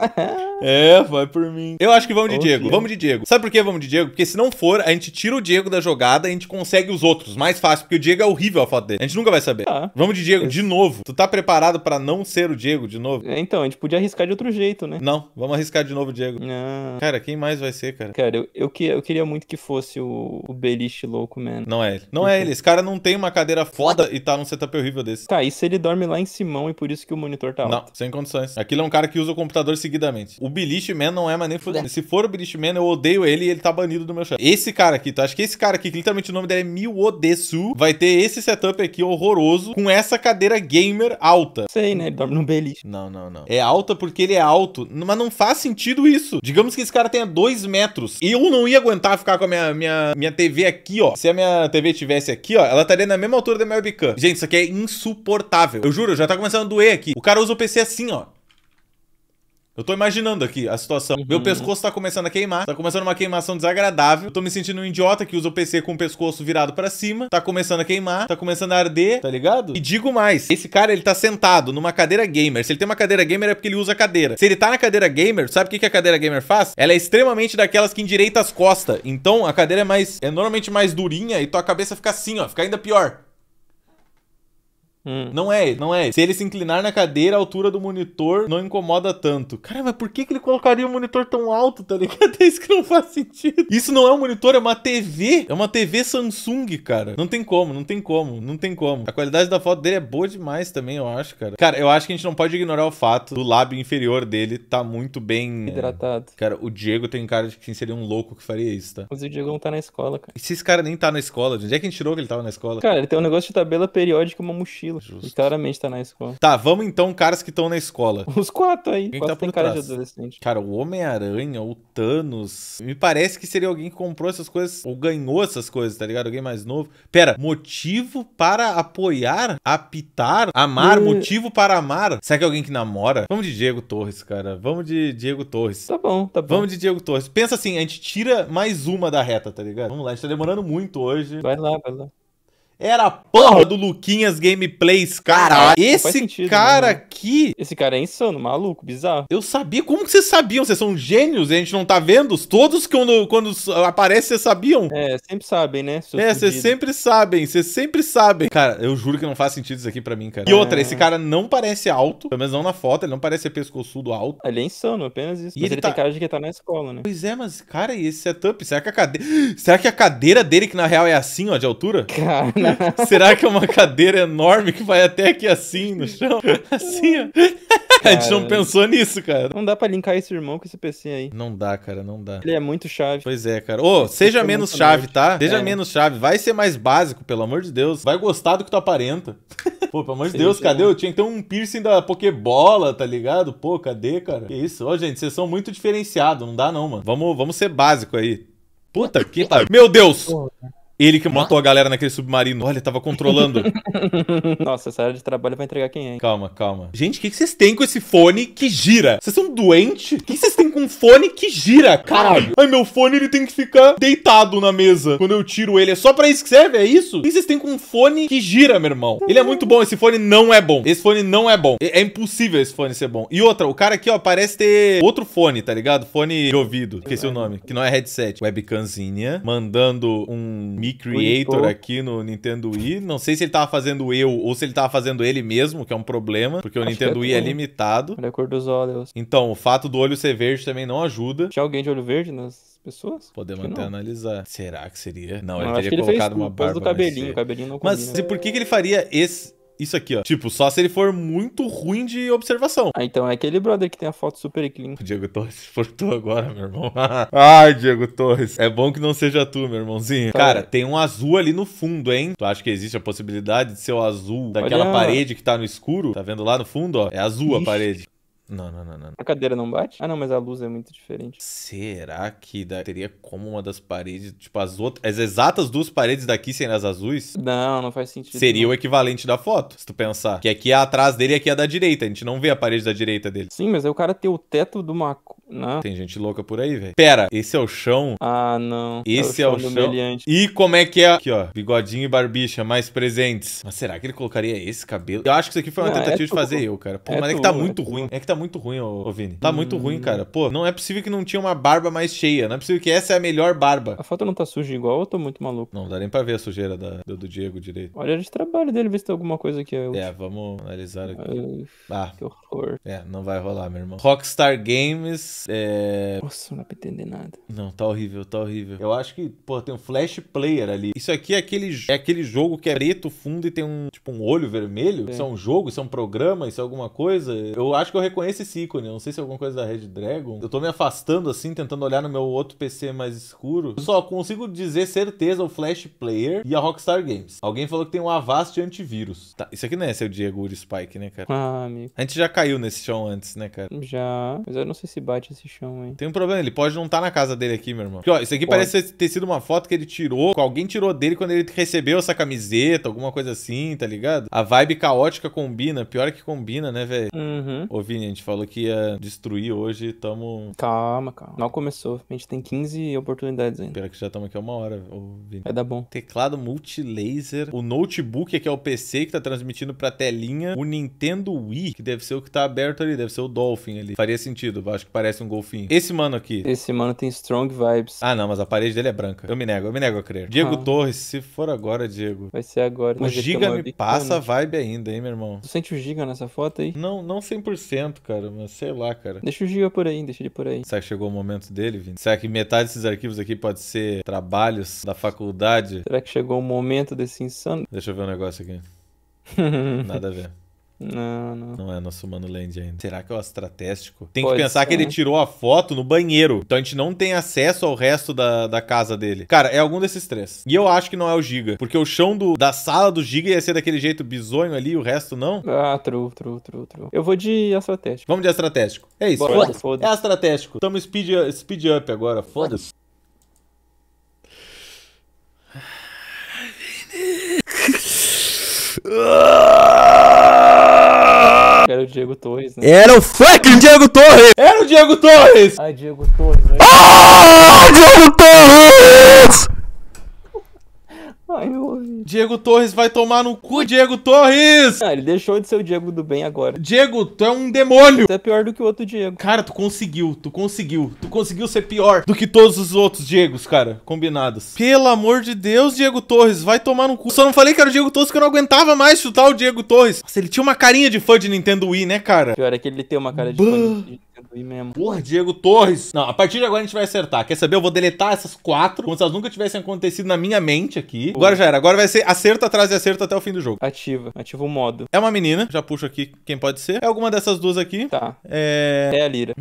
S1: é, vai por mim. Eu acho que vamos de okay. Diego. Vamos de Diego. Sabe por que vamos de Diego? Porque se não for, a gente tira o Diego da jogada e a gente consegue os outros. Mais fácil, porque o Diego é horrível a foto dele. A gente nunca vai saber. Ah, vamos de Diego de novo. Tu tá preparado para não ser o Diego de novo? É, então, a gente podia arriscar de outro jeito, né? Não, vamos arriscar de novo o Diego. Não. Ah. Cara, quem mais vai ser, cara? Cara, eu, eu, que, eu queria muito que fosse o, o Beliche louco, mano. Não é ele. Não é ele. Esse cara não tem uma cadeira foda e tá num setup horrível desse. Tá, e se ele dorme lá em Simão e por isso que o monitor tá não, sem condições. Aquilo é um cara que usa o computador seguidamente. O Bilish Man não é mais nem fudendo. É. Se for o Bilish Man, eu odeio ele e ele tá banido do meu chat. Esse cara aqui, tu acha que esse cara aqui, que literalmente o nome dele é Miwodesu, vai ter esse setup aqui horroroso com essa cadeira gamer alta. Sei, né? Ele dorme no beliche. Não, não, não. É alta porque ele é alto, mas não faz sentido isso. Digamos que esse cara tenha dois metros. Eu não ia aguentar ficar com a minha, minha, minha TV aqui, ó. Se a minha TV tivesse aqui, ó, ela estaria na mesma altura da minha webcam. Gente, isso aqui é insuportável. Eu juro, já tá começando a doer aqui. O cara usa o PC assim, ó. Eu tô imaginando aqui a situação. Uhum. Meu pescoço tá começando a queimar, tá começando uma queimação desagradável. Eu tô me sentindo um idiota que usa o PC com o pescoço virado para cima, tá começando a queimar, tá começando a arder, tá ligado? E digo mais, esse cara ele tá sentado numa cadeira gamer. Se ele tem uma cadeira gamer é porque ele usa a cadeira. Se ele tá na cadeira gamer, sabe o que que a cadeira gamer faz? Ela é extremamente daquelas que endireita as costas. Então a cadeira é mais é normalmente mais durinha e tua cabeça fica assim, ó, fica ainda pior. Hum. Não é, não é. Se ele se inclinar na cadeira, a altura do monitor não incomoda tanto. Cara, mas por que, que ele colocaria o um monitor tão alto, tá ligado? É isso que não faz sentido. Isso não é um monitor, é uma TV. É uma TV Samsung, cara. Não tem como, não tem como, não tem como. A qualidade da foto dele é boa demais também, eu acho, cara. Cara, eu acho que a gente não pode ignorar o fato do lábio inferior dele tá muito bem... Hidratado. É... Cara, o Diego tem cara de que seria um louco que faria isso, tá? Mas o Diego não tá na escola, cara. E se esse cara nem tá na escola? De onde é que a gente tirou que ele tava na escola? Cara, ele tem um negócio de tabela periódica e uma mochila tranquilo. Justo. E claramente tá na escola. Tá, vamos então, caras que estão na escola. Os quatro aí. Quem tá por cara trás? de adolescente. Cara, o Homem-Aranha, o Thanos. Me parece que seria alguém que comprou essas coisas ou ganhou essas coisas, tá ligado? Alguém mais novo. Pera, motivo para apoiar, apitar, amar, e... É. motivo para amar. Será que é alguém que namora? Vamos de Diego Torres, cara. Vamos de Diego Torres. Tá bom, tá bom. Vamos de Diego Torres. Pensa assim, a gente tira mais uma da reta, tá ligado? Vamos lá, a gente tá demorando muito hoje. Vai lá, vai lá. Era a porra do Luquinhas Gameplays, cara. Caralho, esse sentido, né, cara mano. aqui. Esse cara é insano, maluco, bizarro. Eu sabia. Como que vocês sabiam? Vocês são gênios e a gente não tá vendo? Todos que quando, quando aparece, vocês sabiam? É, sempre sabem, né? é, vocês sempre sabem, vocês sempre sabem. Cara, eu juro que não faz sentido isso aqui pra mim, cara. E outra, é... esse cara não parece alto, pelo menos não na foto, ele não parece ser pescoçudo alto. Ele é insano, apenas isso. E mas ele, ele tá... tem cara de que tá na escola, né? Pois é, mas, cara, e esse setup? Será que a cadeira. Será que a cadeira dele, que na real é assim, ó, de altura? Cara. Será que é uma cadeira enorme que vai até aqui assim no chão? Assim, ó.
S2: Cara, a gente não pensou
S1: nisso, cara. Não dá pra linkar esse irmão com esse PC aí. Não dá, cara, não dá. Ele é muito chave. Pois é, cara. Ô, oh, seja é menos chave, tá? É. Seja é. menos chave. Vai ser mais básico, pelo amor de Deus. Vai gostar do que tu aparenta. Pô, pelo amor de Deus, cadê? Eu tinha que então, ter um piercing da Pokébola, tá ligado? Pô, cadê, cara? Que isso? Ô, oh, gente, vocês são muito diferenciados. Não dá não, mano. Vamos, vamos ser básico aí. Puta que pariu. Meu Deus! Porra. Ele que matou a galera naquele submarino. Olha, tava controlando. Nossa, essa área de trabalho vai entregar quem é? Hein? Calma, calma. Gente, o que, vocês têm com esse fone que gira? Vocês são doentes? O que, vocês têm com um fone que gira? Caralho. Ai, meu fone, ele tem que ficar deitado na mesa. Quando eu tiro ele, é só pra isso que serve? É isso? O que vocês têm com um fone que gira, meu irmão? Ele é muito bom. Esse fone não é bom. Esse fone não é bom. É, é impossível esse fone ser bom. E outra, o cara aqui, ó, parece ter outro fone, tá ligado? Fone de ouvido. Esqueci o nome. Que não é headset. Webcamzinha. Mandando um Mi Creator aqui no Nintendo Wii. Não sei se ele tava fazendo eu ou se ele tava fazendo ele mesmo, que é um problema, porque Acho o Nintendo é Wii é limitado. Olha a cor dos olhos. Então, o fato do olho ser verde também não ajuda. Tinha alguém de olho verde nas pessoas? Podemos até analisar. Será que seria? Não, não ele teria ele colocado uma barba. do cabelinho, o cabelinho não combina. Mas e por que, que ele faria esse isso aqui, ó. Tipo, só se ele for muito ruim de observação. Ah, então é aquele brother que tem a foto super clean. Diego Torres, furtou agora, meu irmão. Ai, Diego Torres. É bom que não seja tu, meu irmãozinho. Tá. Cara, tem um azul ali no fundo, hein? Tu acha que existe a possibilidade de ser o azul daquela Olha. parede que tá no escuro? Tá vendo lá no fundo, ó? É azul Ixi. a parede. Não, não, não, não. A cadeira não bate? Ah, não, mas a luz é muito diferente. Será que da... teria como uma das paredes, tipo, as outras. As exatas duas paredes daqui serem as azuis? Não, não faz sentido. Seria não. o equivalente da foto, se tu pensar. Que aqui é atrás dele e aqui é da direita. A gente não vê a parede da direita dele. Sim, mas é o cara ter o teto de uma não. Tem gente louca por aí, velho. Pera, esse é o chão? Ah, não. Esse é o, é o chão. E como é que é? Aqui, ó. Bigodinho e barbicha, mais presentes. Mas será que ele colocaria esse cabelo? Eu acho que isso aqui foi uma não, é tentativa é de fazer eu, cara. Pô, é mas tu, é que tá é muito ruim. É que tá muito ruim, ô, ô Vini. Tá hum. muito ruim, hum. cara. Pô, não é possível que não tinha uma barba mais cheia. Não é possível que essa é a melhor barba. A foto não tá suja igual ou eu tô muito maluco? Não, dá nem pra ver a sujeira da, do, do, Diego direito. Olha o trabalho dele, ver se tem alguma coisa aqui. É, é vamos analisar aqui. ah. Que horror. É, não vai rolar, meu irmão. Rockstar Games é... Nossa, não dá pra entender nada. Não, tá horrível, tá horrível. Eu acho que, pô, tem um flash player ali. Isso aqui é aquele, é aquele jogo que é preto fundo e tem um, tipo, um olho vermelho. É. Isso é um jogo, isso é um programa, isso é alguma coisa. Eu acho que eu reconheço esse ícone. Eu não sei se é alguma coisa da Red Dragon. Eu tô me afastando assim, tentando olhar no meu outro PC mais escuro. Só consigo dizer certeza o Flash Player e a Rockstar Games. Alguém falou que tem um Avast antivírus. Tá, isso aqui não é seu Diego de Spike, né, cara? Ah, amigo. A gente já caiu nesse chão antes, né, cara? Já. Mas eu não sei se bate bate esse chão, hein? Tem um problema, ele pode não estar tá na casa dele aqui, meu irmão. Porque, ó, isso aqui pode. parece ter sido uma foto que ele tirou, alguém tirou dele quando ele recebeu essa camiseta, alguma coisa assim, tá ligado? A vibe caótica combina, pior é que combina, né, velho? Uhum. Ô, Vini, a gente falou que ia destruir hoje, tamo... Calma, calma. Não começou, a gente tem 15 oportunidades ainda. Pior que já estamos aqui há uma hora, ô, Vini. Vai dar bom. Teclado multilaser, o notebook, que é o PC que tá transmitindo pra telinha, o Nintendo Wii, que deve ser o que tá aberto ali, deve ser o Dolphin ali. Faria sentido, acho que parece parece um golfinho. Esse mano aqui. Esse mano tem strong vibes. Ah, não, mas a parede dele é branca. Eu me nego, eu me nego a crer. Diego ah. Torres, se for agora, Diego. Vai ser agora. O né? Giga me passa vibe ainda, hein, meu irmão? Tu sente o Giga nessa foto aí? Não, não 100%, cara, mas sei lá, cara. Deixa o Giga por aí, deixa ele por aí. Será que chegou o momento dele, Vini? Será que metade desses arquivos aqui pode ser trabalhos da faculdade? Será que chegou o momento desse insano? Deixa eu ver um negócio aqui. Nada a ver. Não, não. Não é nosso Mano Land ainda. Será que é o Astratéstico? Tem que pensar que ele tirou a foto no banheiro. Então a gente não tem acesso ao resto da, da casa dele. Cara, é algum desses três. E eu acho que não é o Giga. Porque o chão do, da sala do Giga ia ser daquele jeito bizonho ali, o resto não. Ah, true, true, true, true. Eu vou de Astratéstico. Vamos de Astratéstico. É isso. Foda-se, foda É Astratéstico. Tamo speed, speed up agora. Foda-se. Ah! Era o Diego Torres, né? Era o fucking Diego Torres! Era o Diego Torres! Ai, Diego Torres. Né? Ah, Diego Torres! Ai, Diego Torres vai tomar no cu, Diego Torres! Ah, ele deixou de ser o Diego do bem agora. Diego, tu é um demônio! Tu é pior do que o outro Diego. Cara, tu conseguiu, tu conseguiu. Tu conseguiu ser pior do que todos os outros Diegos, cara. Combinados. Pelo amor de Deus, Diego Torres, vai tomar no cu. Só não falei que era o Diego Torres que eu não aguentava mais chutar o Diego Torres. Nossa, ele tinha uma carinha de fã de Nintendo Wii, né, cara? Pior é que ele tem uma cara de fã de Doí mesmo. Porra, Diego Torres. Não, a partir de agora a gente vai acertar. Quer saber? Eu vou deletar essas quatro, como se elas nunca tivessem acontecido na minha mente aqui. Agora já era. Agora vai ser acerto atrás de acerto até o fim do jogo. Ativa. Ativa o modo. É uma menina. Já puxo aqui quem pode ser. É alguma dessas duas aqui. Tá. É... É a Lira.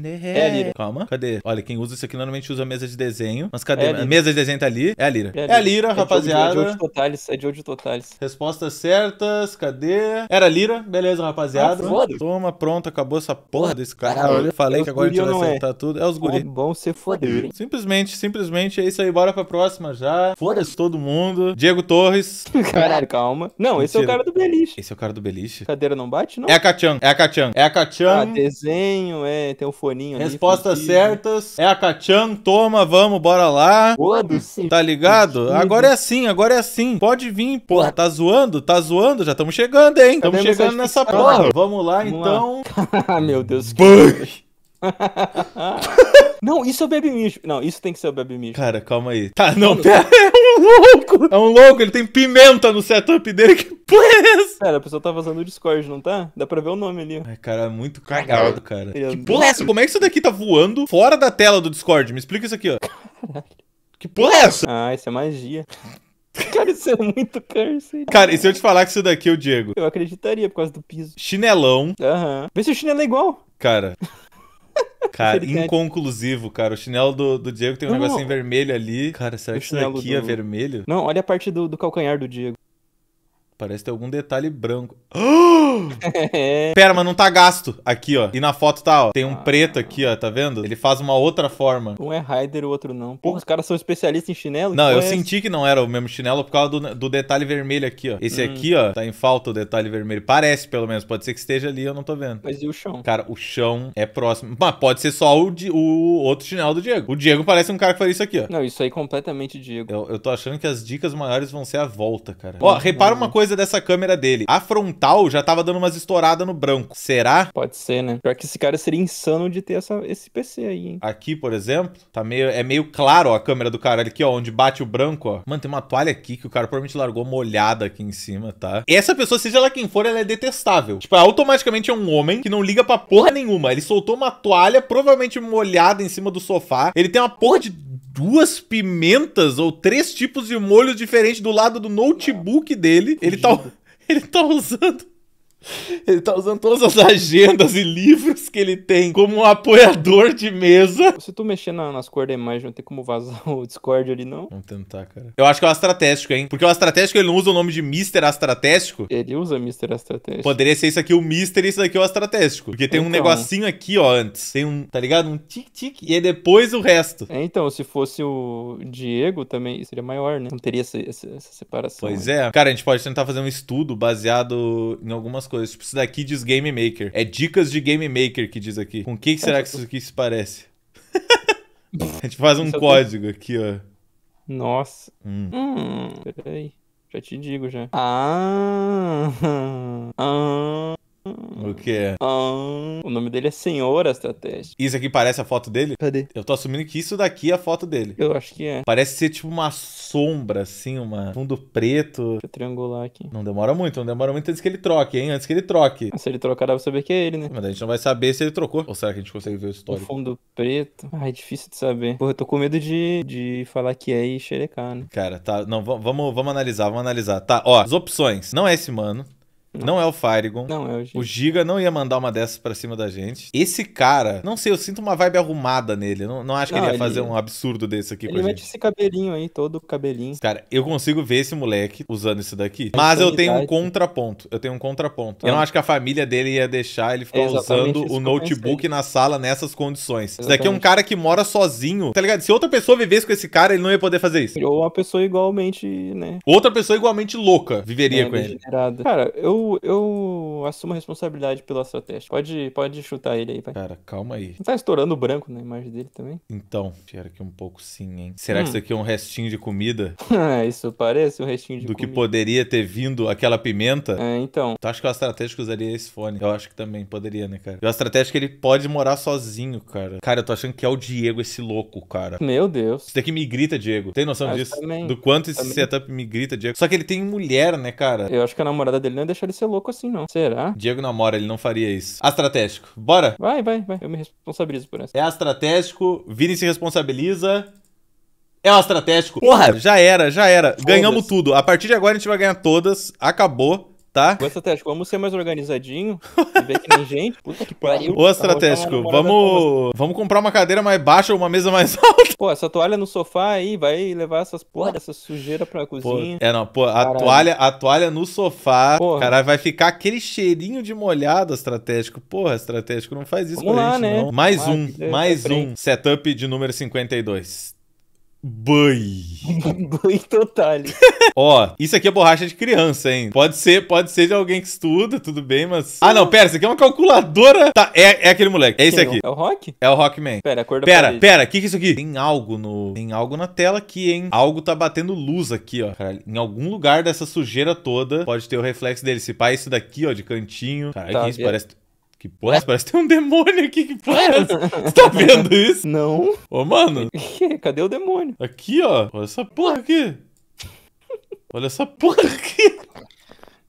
S1: É a Lira. Calma. Cadê? Olha, quem usa isso aqui normalmente usa a mesa de desenho. Mas cadê? É a, a mesa de desenho tá ali. É a Lira. É a é Lira, rapaziada. é de É de Old Totalis. Respostas certas. Cadê? Era Lira. Beleza, rapaziada. Ah, Toma, pronto, acabou acabou essa porra desse cara. eu falei que agora a gente vai acertar é. tudo. É os tá guri. É bom ser foder. Simplesmente, simplesmente é isso aí. Bora pra próxima já. Foda-se todo mundo. Diego Torres. Caralho, calma. Não, Mentira. esse é o cara do Beliche. Esse é o cara do Beliche? Cadeira não bate, não? É a Kachan. É a Kachan. É a Kachan. Ah, desenho, é. Tem um foninho Respostas certas. É a Kachan. Toma, vamos, bora lá. Foda-se. Tá ligado? Agora é assim, agora é assim. Pode vir, porra. Tá zoando? Tá zoando? Já estamos chegando, hein? Estamos chegando nessa ah, porra. Vamos lá, vamos então. Lá. ah, meu Deus. Que... não, isso é o Baby Mijo. Não, isso tem que ser o Baby Mijo. Cara, calma aí. Tá, não, Mano, pera. É um louco. É um louco, ele tem pimenta no setup dele. Que porra é essa? Cara, a pessoa tá vazando o Discord, não tá? Dá pra ver o nome ali. Ai, cara, é muito cagado, cara. Que porra é essa? Como é que isso daqui tá voando fora da tela do Discord? Me explica isso aqui, ó. Caralho. Que porra é essa? Ah, isso é magia. Cara, isso é muito cursed. Cara, e se eu te falar que isso daqui é o Diego? Eu acreditaria por causa do piso. Chinelão. Aham. Vê se o chinelo é igual. Cara. Cara, inconclusivo, cara. O chinelo do, do Diego tem um não, negocinho não. vermelho ali. Cara, será o que isso daqui é do... é vermelho? Não, olha a parte do, do calcanhar do Diego. Parece ter algum detalhe branco. Pera, mas não tá gasto. Aqui, ó. E na foto tá, ó. Tem um ah, preto aqui, ó. Tá vendo? Ele faz uma outra forma. Um é Raider, o outro não. Porra, os caras são especialistas em chinelo? Não, então eu é senti que não era o mesmo chinelo por causa do, do detalhe vermelho aqui, ó. Esse hum. aqui, ó, tá em falta o detalhe vermelho. Parece, pelo menos. Pode ser que esteja ali, eu não tô vendo. Mas e o chão? Cara, o chão é próximo. Mas pode ser só o, o outro chinelo do Diego. O Diego parece um cara que faria isso aqui, ó. Não, isso aí é completamente Diego. Eu, eu tô achando que as dicas maiores vão ser a volta, cara. Ó, repara uma coisa coisa dessa câmera dele. A frontal já tava dando umas estouradas no branco. Será? Pode ser, né? Pior que esse cara seria insano de ter essa, esse PC aí, hein? Aqui, por exemplo, tá meio, é meio claro ó, a câmera do cara aqui, ó, onde bate o branco, ó. Mano, tem uma toalha aqui que o cara provavelmente largou molhada aqui em cima, tá? E essa pessoa, seja ela quem for, ela é detestável. Tipo, é automaticamente é um homem que não liga pra porra nenhuma. Ele soltou uma toalha, provavelmente molhada em cima do sofá. Ele tem uma porra de duas pimentas ou três tipos de molho diferentes do lado do notebook dele. Ele tá, ele tá usando ele tá usando todas as agendas e livros que ele tem como um apoiador de mesa. Se tu mexer na, nas cores da imagem, não tem como vazar o Discord ali, não? Vamos tentar, cara. Eu acho que é o Astratético, hein? Porque o Astratético, ele não usa o nome de Mr. Astratético? Ele usa Mr. Astratético. Poderia ser isso aqui o Mr. e isso daqui é o Astratético. Porque tem então... um negocinho aqui, ó, antes. Tem um, tá ligado? Um tic-tic e aí depois o resto. É, então, se fosse o Diego também, seria maior, né? Não teria essa, essa, essa separação. Pois aí. é. Cara, a gente pode tentar fazer um estudo baseado em algumas coisas falou isso. Tipo, isso daqui diz Game Maker. É dicas de Game Maker que diz aqui. Com o que, é será tipo que isso aqui se parece? a gente faz um é código aqui, ó. Nossa. Hum. hum. Peraí. Já te digo já. Ah. Ah. O que? Ah, o nome dele é Senhor Estratégia. Isso aqui parece a foto dele? Cadê? Eu tô assumindo que isso daqui é a foto dele. Eu acho que é. Parece ser tipo uma sombra, assim, uma fundo preto. Deixa eu triangular aqui. Não demora muito, não demora muito antes que ele troque, hein? Antes que ele troque. se ele trocar, dá pra saber que é ele, né? Mas a gente não vai saber se ele trocou. Ou será que a gente consegue ver o histórico? O fundo preto. Ah, é difícil de saber. Porra, eu tô com medo de, de falar que é e xerecar, né? Cara, tá. Não, vamos, vamos analisar, vamos analisar. Tá, ó, as opções. Não é esse mano. Não, é o Firegon, Não é o Giga. O Giga não ia mandar uma dessas pra cima da gente. Esse cara, não sei, eu sinto uma vibe arrumada nele. Não, não acho que não, ele ia ele... fazer um absurdo desse aqui ele com a gente. Ele mete esse cabelinho aí, todo cabelinho. Cara, eu consigo ver esse moleque usando isso daqui. Mas eu tenho um contraponto. Eu tenho um contraponto. Ah. Eu não acho que a família dele ia deixar ele ficar é usando o notebook na sala nessas condições. Isso daqui é um cara que mora sozinho, tá ligado? Se outra pessoa vivesse com esse cara, ele não ia poder fazer isso. Ou uma pessoa igualmente, né? Outra pessoa igualmente louca viveria é, com ele. Cara, eu eu, eu assumo a responsabilidade pela estratégia. Pode, pode chutar ele aí, pai. Cara, calma aí. Não tá estourando o branco na imagem dele também? Então, era que um pouco sim, hein? Será hum. que isso aqui é um restinho de comida? isso parece um restinho de Do comida. que poderia ter vindo aquela pimenta? É, então. Tu acha que o estratégico usaria esse fone? Eu acho que também poderia, né, cara? E o estratégico ele pode morar sozinho, cara. Cara, eu tô achando que é o Diego esse louco, cara. Meu Deus. Isso daqui me grita, Diego. Tem noção eu ah, disso? Também. Do quanto esse também. setup me grita, Diego. Só que ele tem mulher, né, cara? Eu acho que a namorada dele não ia deixar ele ser louco assim, não. Será? Diego Namora, ele não faria isso. Astratégico. Bora? Vai, vai, vai. Eu me responsabilizo por essa. É astratégico, Vini se responsabiliza. É um estratégico. Porra, já era, já era. Ganhamos tudo. A partir de agora a gente vai ganhar todas. Acabou tá? O estratégico, vamos ser mais organizadinho e ver que nem gente. Puta que pariu. Ô, estratégico, vamos, vamos comprar uma cadeira mais baixa ou uma mesa mais alta. Pô, essa toalha no sofá aí vai levar essas porra dessa sujeira pra cozinha. Pô, é, não, pô, a toalha, a toalha no sofá, porra. caralho, vai ficar aquele cheirinho de molhado, estratégico. Porra, estratégico, não faz isso vamos lá, gente, né? Não. Mais um, mais tá um. Setup de número 52. Bui. Bui total. Ó, isso aqui é borracha de criança, hein? Pode ser, pode ser de alguém que estuda, tudo bem, mas. Ah, não, pera, isso aqui é uma calculadora. Tá, é, é aquele moleque. É isso aqui. É o Rock? É o Rockman. Pera, a cor Pera, parede. pera, o que, que é isso aqui? Tem algo no. Tem algo na tela aqui, hein? Algo tá batendo luz aqui, ó. Caralho, em algum lugar dessa sujeira toda pode ter o reflexo dele. Se pá, isso daqui, ó, de cantinho. Caralho, tá, que isso? É... Parece. Que porra, é. parece que tem um demônio aqui. Que porra é Você tá vendo isso? Não. Ô, mano. Cadê o demônio? Aqui, ó. Olha essa porra aqui. Olha essa porra aqui.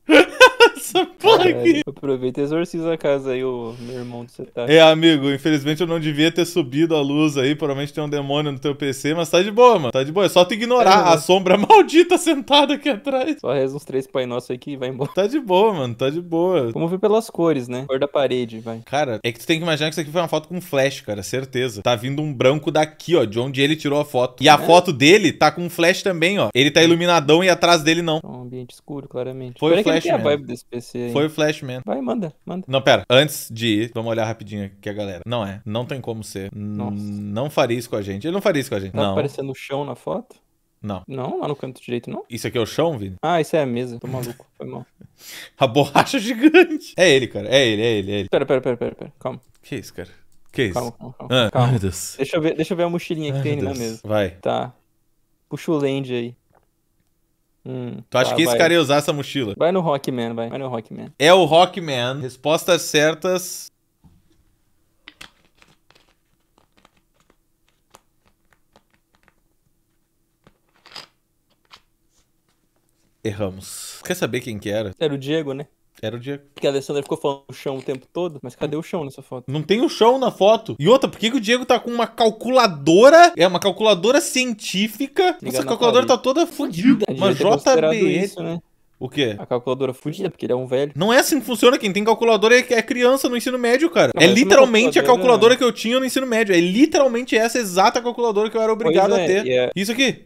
S1: Essa porra aqui. Aproveita e exorciza a casa aí, ô, meu irmão, do você tá. É, amigo, infelizmente eu não devia ter subido a luz aí. Provavelmente tem um demônio no teu PC, mas tá de boa, mano. Tá de boa. É só tu ignorar é, a né? sombra maldita sentada aqui atrás. Só reza uns três pai nosso aqui e vai embora. Tá de boa, mano. Tá de boa. Vamos ver pelas cores, né? Cor da parede, vai. Cara, é que tu tem que imaginar que isso aqui foi uma foto com flash, cara. Certeza. Tá vindo um branco daqui, ó, de onde ele tirou a foto. E a é. foto dele tá com flash também, ó. Ele tá iluminadão e atrás dele não. É um ambiente escuro, claramente. Foi Espera flash que é a vibe desse PC aí? Foi o Flash mesmo Vai, manda, manda. Não, pera. Antes de ir, vamos olhar rapidinho aqui a galera. Não é. Não tem como ser. Nossa. Não faria isso com a gente. Ele não faria isso com a gente. Tá não. aparecendo o chão na foto? Não. Não, lá no canto direito, não? Isso aqui é o chão, Vini? Ah, isso é a mesa. Tô maluco. Foi mal. a borracha gigante. É ele, cara. É ele, é ele, é ele. Pera, pera, pera, pera, pera. Calma. Que isso, cara? Que isso? Calma, calma, calma. Ah, calma. Meu Deus. Deixa eu ver, deixa eu ver a mochilinha que ah, tem na mesa. Vai. Tá. Puxa o land aí. Hum, tu acha tá, que esse vai. cara ia usar essa mochila? Vai no Rockman, vai. Vai no Rockman. É o Rockman. Respostas certas. Erramos. Quer saber quem que era? Era o Diego, né? Era o Diego. Porque a Alessandra ficou falando o chão o tempo todo, mas cadê o chão nessa foto? Não tem o chão na foto. E outra, por que, que o Diego tá com uma calculadora? É uma calculadora científica. Essa calculadora tá toda fodida. Uma JBL. né? O quê? A calculadora fudida, porque ele é um velho. Não é assim que funciona. Quem tem calculadora é, é criança no ensino médio, cara. Não, é, é literalmente calculadora... a né? calculadora que eu tinha no ensino médio. É literalmente essa exata calculadora que eu era obrigado é, a ter. É- isso aqui.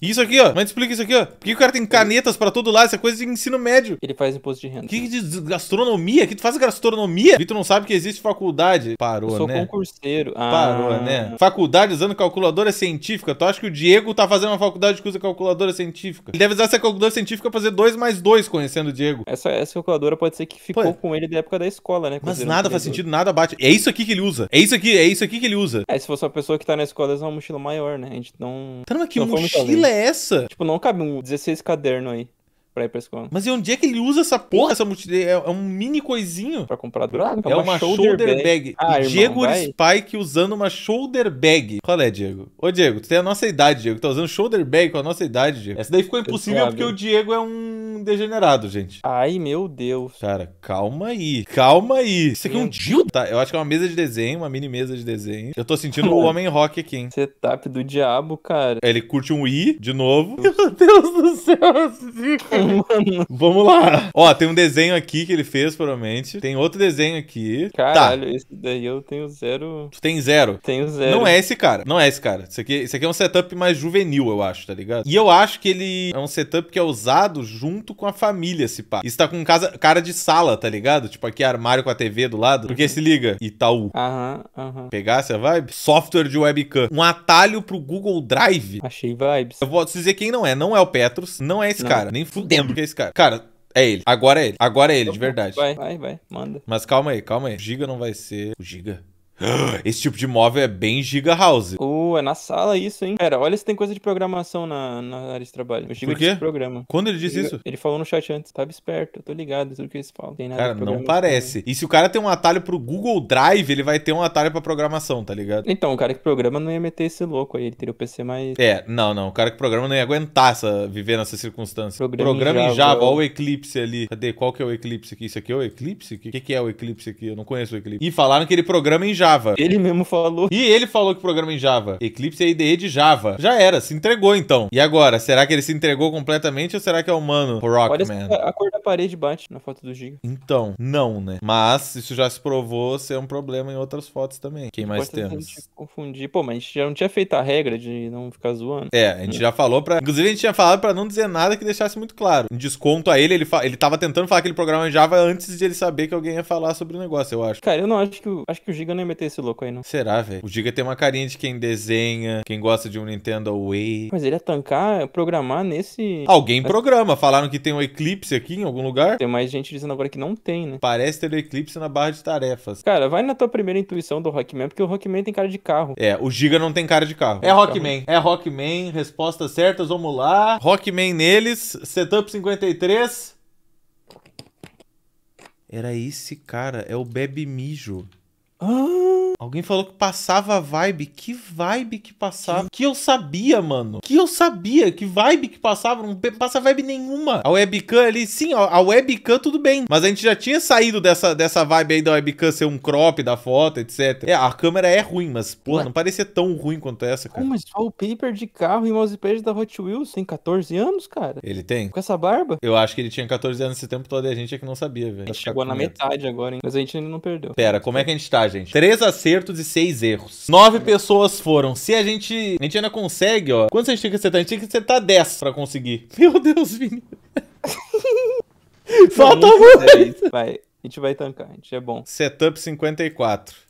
S1: Isso aqui, ó. Mas explica isso aqui, ó. Por que o cara tem canetas pra todo lado? Isso é coisa de ensino médio. Ele faz imposto de renda. Que que diz gastronomia? Que tu faz gastronomia? tu não sabe que existe faculdade. Parou, Eu sou né? sou concurseiro. Ah. Parou, né? Faculdade usando calculadora científica. Tu acha que o Diego tá fazendo uma faculdade que usa calculadora científica? Ele deve usar essa calculadora científica pra fazer 2 mais 2, conhecendo o Diego. Essa, essa calculadora pode ser que ficou Pô. com ele da época da escola, né? Mas nada faz sentido, nada bate. É isso aqui que ele usa. É isso aqui, é isso aqui que ele usa. É, se fosse uma pessoa que tá na escola, usa uma mochila maior, né? A gente não... Tá numa que não mochila? é essa? Tipo, não cabe um 16 caderno aí pra ir pra escola. Mas e onde é que ele usa essa porra? Essa multi... é, é um mini coisinho. Pra comprar durado? É, é uma, shoulder, shoulder bag. bag. Ah, irmão, Diego vai. Spike usando uma shoulder bag. Qual é, Diego? Ô, Diego, tu tem a nossa idade, Diego. Tá usando shoulder bag com a nossa idade, Diego. Essa daí ficou impossível porque o Diego é um degenerado, gente. Ai, meu Deus. Cara, calma aí. Calma aí. Isso aqui é um dildo? Tá, eu acho que é uma mesa de desenho, uma mini mesa de desenho. Eu tô sentindo o Homem Rock aqui, hein? Setup do diabo, cara. Ele curte um i de novo. Meu Deus do céu, mano. Vamos lá. Ó, tem um desenho aqui que ele fez, provavelmente. Tem outro desenho aqui. Tá. Caralho, tá. esse daí eu tenho zero. Tu tem zero? Tenho zero. Não é esse cara. Não é esse cara. Isso aqui, isso aqui é um setup mais juvenil, eu acho, tá ligado? E eu acho que ele é um setup que é usado junto com a família, se pá. Isso tá com casa, cara de sala, tá ligado? Tipo aqui armário com a TV do lado. Porque se liga, Itaú. Aham, aham. Pegasse a vibe? Software de webcam. Um atalho pro Google Drive. Achei vibes. Eu vou te dizer quem não é. Não é o Petrus. Não é esse não. cara. Nem fudeu entendo que é esse cara. Cara, é ele. Agora é ele. Agora é ele, de então, verdade. Vai, vai, vai. Manda. Mas calma aí, calma aí. O Giga não vai ser. O Giga? Esse tipo de móvel é bem giga house. Oh, é na sala isso, hein? Pera, olha se tem coisa de programação na, na área de trabalho. Giga Por quê? programa. Quando ele disse isso? Ele falou no chat antes. Tava esperto, eu tô ligado, tudo que eles falam. Tem nada cara, não né? parece. E se o cara tem um atalho pro Google Drive, ele vai ter um atalho pra programação, tá ligado? Então, o cara que programa não ia meter esse louco aí. Ele teria o PC mais. É, não, não. O cara que programa não ia aguentar essa, viver nessa circunstância. Programa, programa em Java, Java o Eclipse ali. Cadê? Qual que é o Eclipse aqui? Isso aqui é o Eclipse? O que, que é o Eclipse aqui? Eu não conheço o Eclipse. E falaram que ele programa em Java. Java. Ele mesmo falou. E ele falou que programa é em Java. Eclipse é IDE de Java. Já era, se entregou então. E agora, será que ele se entregou completamente ou será que é humano? Rockman. A, cor da parede bate na foto do Giga. Então, não, né? Mas isso já se provou ser um problema em outras fotos também. Quem mais temos? Confundir. Pô, mas a gente já não tinha feito a regra de não ficar zoando. É, a gente já falou pra. Inclusive, a gente tinha falado pra não dizer nada que deixasse muito claro. Um desconto a ele, ele, fa... ele tava tentando falar aquele programa em Java antes de ele saber que alguém ia falar sobre o negócio, eu acho. Cara, eu não acho que o, acho que o Giga não ia ter esse louco aí, não. Será, velho? O Giga tem uma carinha de quem desenha, quem gosta de um Nintendo Away. Mas ele ia é tancar, é programar nesse. Alguém Mas... programa. Falaram que tem um Eclipse aqui em algum lugar. Tem mais gente dizendo agora que não tem, né? Parece ter o um Eclipse na barra de tarefas. Cara, vai na tua primeira intuição do Rockman, porque o Rockman tem cara de carro. É, o Giga não tem cara de carro. É Rockman. É Rockman, respostas certas, vamos lá. Rockman neles, setup 53. Era esse cara, é o Bebe Mijo. Oh. Alguém falou que passava vibe. Que vibe que passava? Que eu sabia, mano. Que eu sabia. Que vibe que passava. Não passa vibe nenhuma. A webcam ali, sim, a webcam tudo bem. Mas a gente já tinha saído dessa, dessa vibe aí da webcam ser um crop da foto, etc. É, a câmera é ruim, mas, porra, não parecia tão ruim quanto essa, cara. Mas é o paper de carro e mousepad da Hot Wheels tem 14 anos, cara. Ele tem? Com essa barba? Eu acho que ele tinha 14 anos esse tempo todo e a gente é que não sabia, velho. Chegou na metade agora, hein? Mas a gente ainda não perdeu. Pera, como é que a gente tá, gente? 3 a 6 acertos e 6 erros. 9 pessoas foram. Se a gente... A gente ainda consegue, ó. Quantos a gente tem que acertar? A gente tem que acertar 10 pra conseguir. Meu Deus, Vini. Falta muito. Vai. A gente vai tancar, a gente é bom. Setup 54.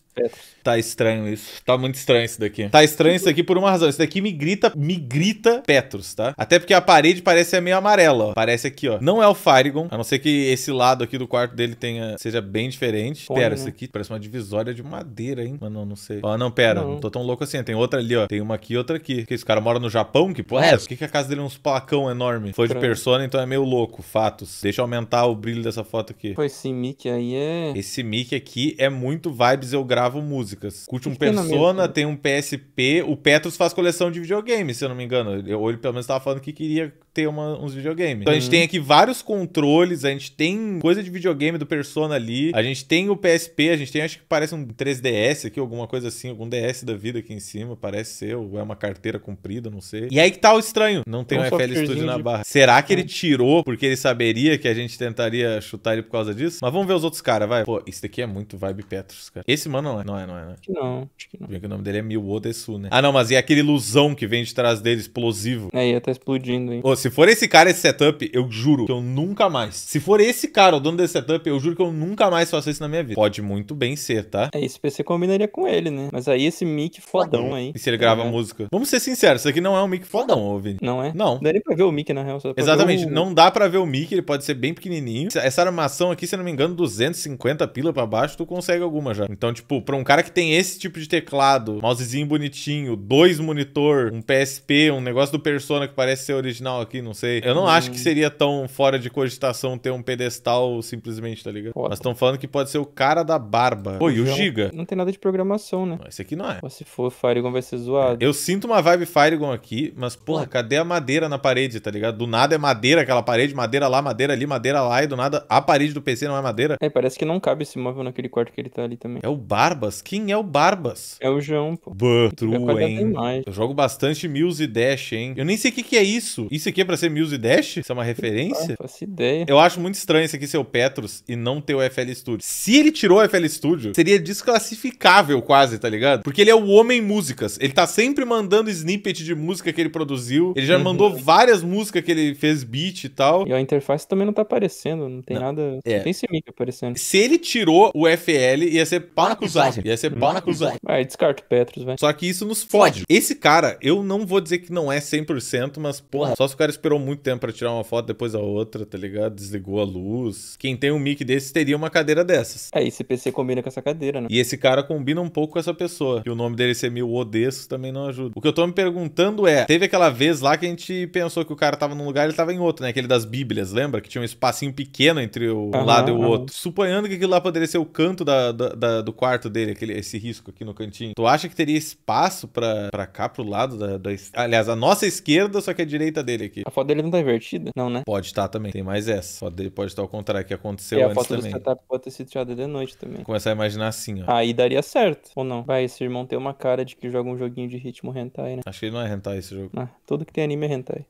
S1: Tá estranho isso. Tá muito estranho isso daqui. Tá estranho isso daqui por uma razão. Isso daqui me grita, me grita Petrus, tá? Até porque a parede parece meio amarela, ó. Parece aqui, ó. Não é o Farigon, a não ser que esse lado aqui do quarto dele tenha seja bem diferente. Põe, pera, né? isso aqui parece uma divisória de madeira, hein? mano não, sei. Ó, não, pera. Não. não tô tão louco assim. Tem outra ali, ó. Tem uma aqui e outra aqui. que esse cara mora no Japão? Que porra é essa? Por que, que a casa dele é uns placão enorme? Foi de persona, então é meio louco. Fatos. Deixa eu aumentar o brilho dessa foto aqui. Pô, esse Mickey aí é... Esse Mickey aqui é muito vibes eu gravo colecionavam músicas. Curte um Persona, né? tem um PSP. O Petrus faz coleção de videogames, se eu não me engano. Ou ele pelo menos estava falando que queria ter uma, uns videogames. Então a gente uhum. tem aqui vários controles, a gente tem coisa de videogame do Persona ali, a gente tem o PSP, a gente tem, acho que parece um 3DS aqui, alguma coisa assim, algum DS da vida aqui em cima, parece ser, ou é uma carteira comprida, não sei. E aí que tá o estranho, não tem é um, um FL Studio na barra. Será que ele hum. tirou porque ele saberia que a gente tentaria chutar ele por causa disso? Mas vamos ver os outros caras, vai. Pô, isso daqui é muito vibe Petrus, cara. Esse mano não é, não é, não é. Não, né? é. não acho que não. o nome dele é Miwo né? Ah, não, mas é aquele ilusão que vem de trás dele, explosivo. É, ia tá explodindo, hein. Ô, se se for esse cara, esse setup, eu juro que eu nunca mais. Se for esse cara, o dono desse setup, eu juro que eu nunca mais faço isso na minha vida. Pode muito bem ser, tá? É, esse PC combinaria com ele, né? Mas aí esse mic fodão aí. E se ele grava é. música? Vamos ser sinceros, isso aqui não é um mic fodão, ouvi? Vini. Não é? Não. Não dá nem pra ver o mic, na real. Exatamente, o... não dá pra ver o mic, ele pode ser bem pequenininho. Essa armação aqui, se não me engano, 250 pila pra baixo, tu consegue alguma já. Então, tipo, pra um cara que tem esse tipo de teclado, mousezinho bonitinho, dois monitor, um PSP, um negócio do Persona que parece ser original aqui, aqui, não sei. Eu não hum. acho que seria tão fora de cogitação ter um pedestal simplesmente, tá ligado? Mas estão falando que pode ser o cara da barba. Pô, e o Giga? Não tem nada de programação, né? esse aqui não é. se for Firegon vai ser zoado. Eu sinto uma vibe Firegon aqui, mas porra, cadê a madeira na parede, tá ligado? Do nada é madeira aquela parede, madeira lá, madeira ali, madeira lá, e do nada a parede do PC não é madeira. É, parece que não cabe esse móvel naquele quarto que ele tá ali também. É o Barbas? Quem é o Barbas? É o João, pô. Bah, true, hein? Eu jogo bastante Mills e Dash, hein? Eu nem sei o que, que é isso. Isso aqui é pra ser e Dash? Isso é uma referência? Ah, faço ideia. Eu acho muito estranho esse aqui ser o Petrus e não ter o FL Studio. Se ele tirou o FL Studio, seria desclassificável quase, tá ligado? Porque ele é o homem músicas. Ele tá sempre mandando snippet de música que ele produziu. Ele já uhum. mandou várias músicas que ele fez beat e tal. E a interface também não tá aparecendo, não tem não. nada. É. Não tem mic aparecendo. Se ele tirou o FL, ia ser pau na Ia ser pau na cusagem. Vai, descarta o Petrus, velho. Só que isso nos fode. Esse cara, eu não vou dizer que não é 100%, mas porra, só se o cara esperou muito tempo para tirar uma foto, depois a outra, tá ligado? Desligou a luz. Quem tem um mic desse teria uma cadeira dessas. É, esse PC combina com essa cadeira, né? E esse cara combina um pouco com essa pessoa. E o nome dele ser mil Odesco também não ajuda. O que eu tô me perguntando é: teve aquela vez lá que a gente pensou que o cara tava num lugar e ele tava em outro, né? Aquele das Bíblias, lembra? Que tinha um espacinho pequeno entre o um lado e o outro. Suponhando que aquilo lá poderia ser o canto da, da, da, do quarto dele, aquele, esse risco aqui no cantinho. Tu acha que teria espaço para cá, pro lado da, da. Aliás, a nossa esquerda, só que a direita dele aqui? aqui. A foto dele não tá invertida? Não, né? Pode estar tá também. Tem mais essa. A foto dele pode estar ao contrário, que aconteceu antes também. a foto também. do setup pode ter sido tirada de noite também. Começar a imaginar assim, ó. Aí daria certo, ou não? Vai, esse irmão tem uma cara de que joga um joguinho de ritmo hentai, né? Acho que ele não é hentai esse jogo. Ah, tudo que tem anime é hentai.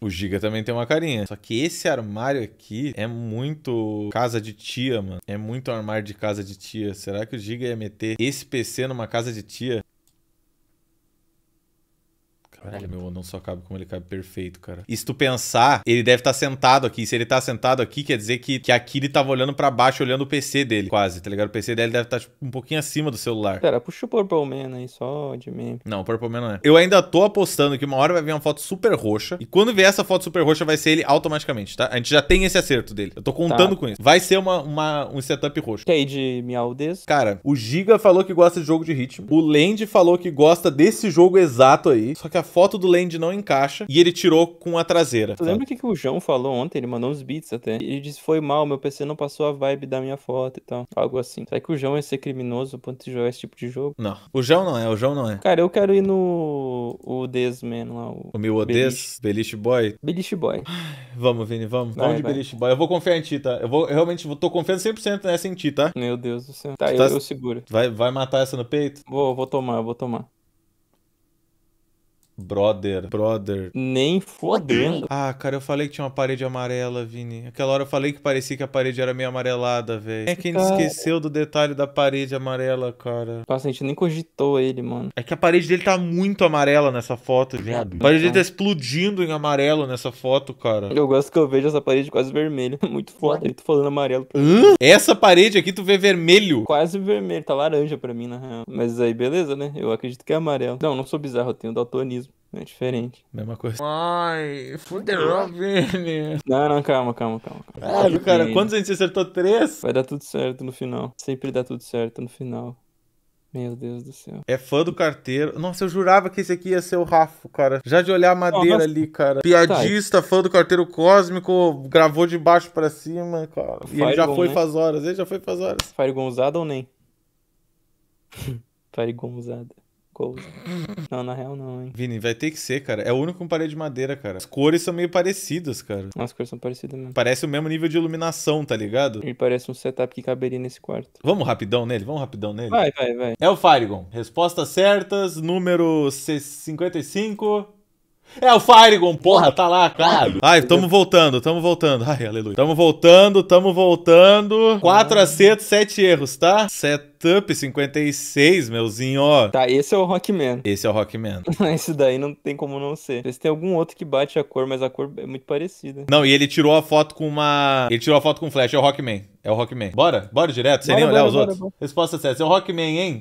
S1: O Giga também tem uma carinha. Só que esse armário aqui é muito casa de tia, mano. É muito armário de casa de tia. Será que o Giga ia meter esse PC numa casa de tia? Caralho, meu anão só cabe como ele cabe perfeito, cara. E se tu pensar, ele deve estar tá sentado aqui. Se ele tá sentado aqui, quer dizer que, que aqui ele tava olhando para baixo, olhando o PC dele, quase, tá ligado? O PC dele deve estar tá, tipo, um pouquinho acima do celular. Cara, puxa o Purple Man aí, só de meme. Não, o Purple Man não é. Eu ainda tô apostando que uma hora vai vir uma foto super roxa. E quando vier essa foto super roxa, vai ser ele automaticamente, tá? A gente já tem esse acerto dele. Eu tô contando tá. com isso. Vai ser uma, uma, um setup roxo. Que aí de mialdez? Cara, o Giga falou que gosta de jogo de ritmo. O Land falou que gosta desse jogo exato aí. Só que a foto do Land não encaixa e ele tirou com a traseira. Sabe? Lembra o que, que o João falou ontem? Ele mandou uns beats até. Ele disse: foi mal, meu PC não passou a vibe da minha foto e tal. Algo assim. Será que o João ia ser criminoso pra jogar esse tipo de jogo? Não. O João não é, o João não é. Cara, eu quero ir no. O Desman lá. O, o meu Odes? Beliche Boy? Beliche Boy. Vamos, Vini, vamos. Vai, vamos de Beliche Boy. Eu vou confiar em ti, tá? Eu, vou, eu realmente vou, tô confiando 100% nessa em ti, tá? Meu Deus do céu. Tá, tá, eu, tá... eu seguro. Vai, vai matar essa no peito? Vou, vou tomar, vou tomar brother, brother. Nem fodendo. Ah, cara, eu falei que tinha uma parede amarela, Vini. Aquela hora eu falei que parecia que a parede era meio amarelada, velho. É quem esqueceu do detalhe da parede amarela, cara. Nossa, a gente nem cogitou ele, mano. É que a parede dele tá muito amarela nessa foto, viado. A parede dele tá explodindo em amarelo nessa foto, cara. Eu gosto que eu vejo essa parede quase vermelha. Muito foda, Ele tô tá falando amarelo. Hã? Essa parede aqui tu vê vermelho? Quase vermelho, tá laranja pra mim, na real. Mas aí, beleza, né? Eu acredito que é amarelo. Não, não sou bizarro, eu tenho daltonismo. É diferente. Mesma coisa. Ai, fudeu Vini. Não, não, calma, calma, calma. calma. Caralho, cara, quantos a gente acertou? Três? Vai dar tudo certo no final. Sempre dá tudo certo no final. Meu Deus do céu. É fã do carteiro. Nossa, eu jurava que esse aqui ia ser o Rafa, cara. Já de olhar a madeira ali, cara. Tá, Piadista, fã do carteiro cósmico, gravou de baixo para cima, cara. E ele já foi né? faz horas, ele já foi faz horas. Fire Gonzada ou nem? Fire Gonzada. Não, na real não, hein. Vini, vai ter que ser, cara. É o único com parede de madeira, cara. As cores são meio parecidas, cara. As cores são parecidas mesmo. Parece o mesmo nível de iluminação, tá ligado? E parece um setup que caberia nesse quarto. Vamos rapidão nele, vamos rapidão nele. Vai, vai, vai. É o Farigon. Respostas certas, número 55. É o Firegon, porra, tá lá, claro. Ai, tamo voltando, tamo voltando. Ai, aleluia. Tamo voltando, tamo voltando. Quatro ah. acertos, sete erros, tá? Setup 56, meuzinho, ó. Tá, esse é o Rockman. Esse é o Rockman. esse daí não tem como não ser. Esse tem algum outro que bate a cor, mas a cor é muito parecida. Não, e ele tirou a foto com uma... Ele tirou a foto com flash, é o Rockman. É o Rockman. Bora? Bora direto, sem bora, nem olhar bora, os outros. Resposta certa. É o Rockman, hein?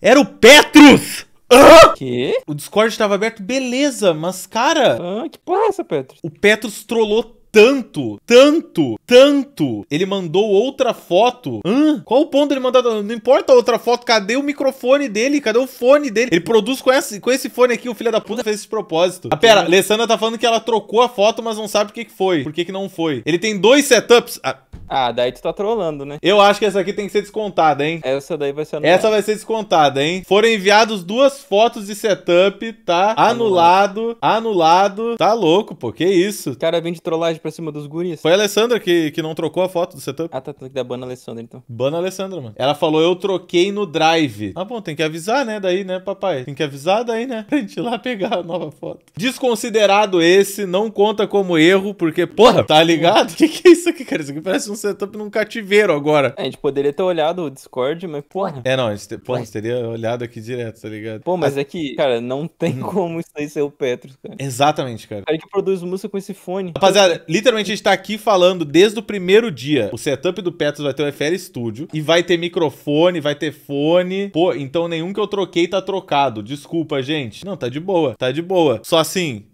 S1: Era o Petrus! Ah! Que? O Discord tava aberto, beleza, mas cara. Ah, que porra é essa, Petros? O Petros trollou tanto, tanto, tanto. Ele mandou outra foto. Hã? Qual o ponto dele mandar? Não importa a outra foto. Cadê o microfone dele? Cadê o fone dele? Ele produz com esse, com esse fone aqui. O filho da puta fez esse propósito. Ah, pera. Alessandra tá falando que ela trocou a foto, mas não sabe o que, que foi. Por que, que não foi. Ele tem dois setups. Ah. Ah, daí tu tá trolando, né? Eu acho que essa aqui tem que ser descontada, hein? Essa daí vai ser anulada. Essa vai ser descontada, hein? Foram enviados duas fotos de setup, tá? Anulado, anulado. anulado. Tá louco, pô. Que isso? O cara vem de trollagem pra cima dos guris. Foi a Alessandra que, que não trocou a foto do setup. Ah, tá, tem tá, que dar ban Alessandra, então. Ban Alessandra, mano. Ela falou, eu troquei no drive. Ah, bom, tem que avisar, né? Daí, né, papai? Tem que avisar daí, né? Pra gente ir lá pegar a nova foto. Desconsiderado esse, não conta como erro, porque, porra, tá ligado? O que, que é isso aqui, cara? Isso aqui parece um setup num cativeiro agora. É, a gente poderia ter olhado o Discord, mas, porra. É, não, a gente, te... porra, a gente teria olhado aqui direto, tá ligado? Pô, mas a... é que, cara, não tem hum. como isso aí ser o Petros, cara. Exatamente, cara. Cara que produz música com esse fone. Rapaziada, literalmente a gente tá aqui falando desde o primeiro dia. O setup do Petros vai ter o FL Studio e vai ter microfone, vai ter fone. Pô, então nenhum que eu troquei tá trocado. Desculpa, gente. Não, tá de boa, tá de boa. Só assim,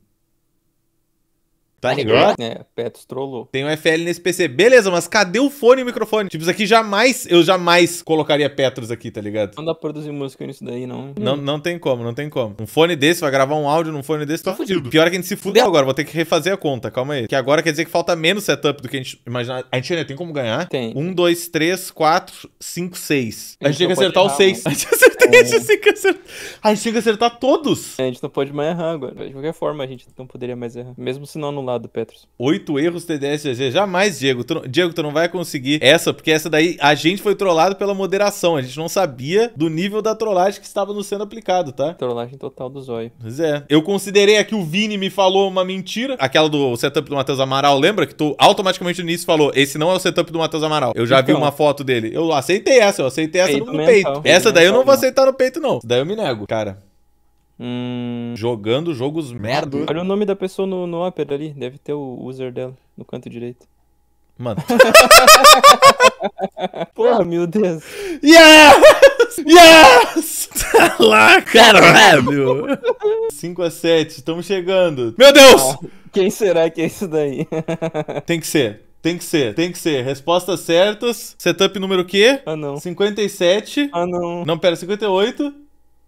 S1: Tá ligado? Né? Petros trollou. Tem um FL nesse PC. Beleza, mas cadê o fone e o microfone? Tipo, isso aqui jamais, eu jamais colocaria Petros aqui, tá ligado? Não dá pra produzir música nisso daí, não. Não, não tem como, não tem como. Um fone desse, vai gravar um áudio num fone desse, tá fudido. Pior é que a gente se fudeu agora, vou ter que refazer a conta, calma aí. Que agora quer dizer que falta menos setup do que a gente imaginava. A gente ainda né, tem como ganhar? Tem. Um, dois, três, quatro, cinco, seis. A gente, então a gente tem que acertar os seis. A gente acertou, a gente tem que acertar. A gente tem que acertar todos. É, a gente não pode mais errar agora. De qualquer forma, a gente não poderia mais errar. Mesmo se não anular lá Petros. Oito erros TDSGG. Jamais, Diego. Tu, Diego, tu não vai conseguir essa, porque essa daí a gente foi trollado pela moderação. A gente não sabia do nível da trollagem que estava nos sendo aplicado, tá? Trollagem total do zóio. Pois é. Eu considerei aqui o Vini me falou uma mentira. Aquela do setup do Matheus Amaral. Lembra que tu automaticamente no início falou: esse não é o setup do Matheus Amaral. Eu já então, vi uma foto dele. Eu aceitei essa, eu aceitei essa no peito. Mental, essa daí mental, eu não vou não. aceitar no peito, não. Daí eu me nego, cara. Hum... Jogando jogos merda. Olha o nome da pessoa no, no Opera ali. Deve ter o user dela no canto direito. Mano. Porra, meu Deus. Yes! Yes! Tá lá, caralho! 5 a 7, estamos chegando. Meu Deus! Ah, quem será que é isso daí? Tem que ser. Tem que ser, tem que ser. Respostas certas. Setup número quê? Ah, não. 57. Ah, não. Não, pera, 58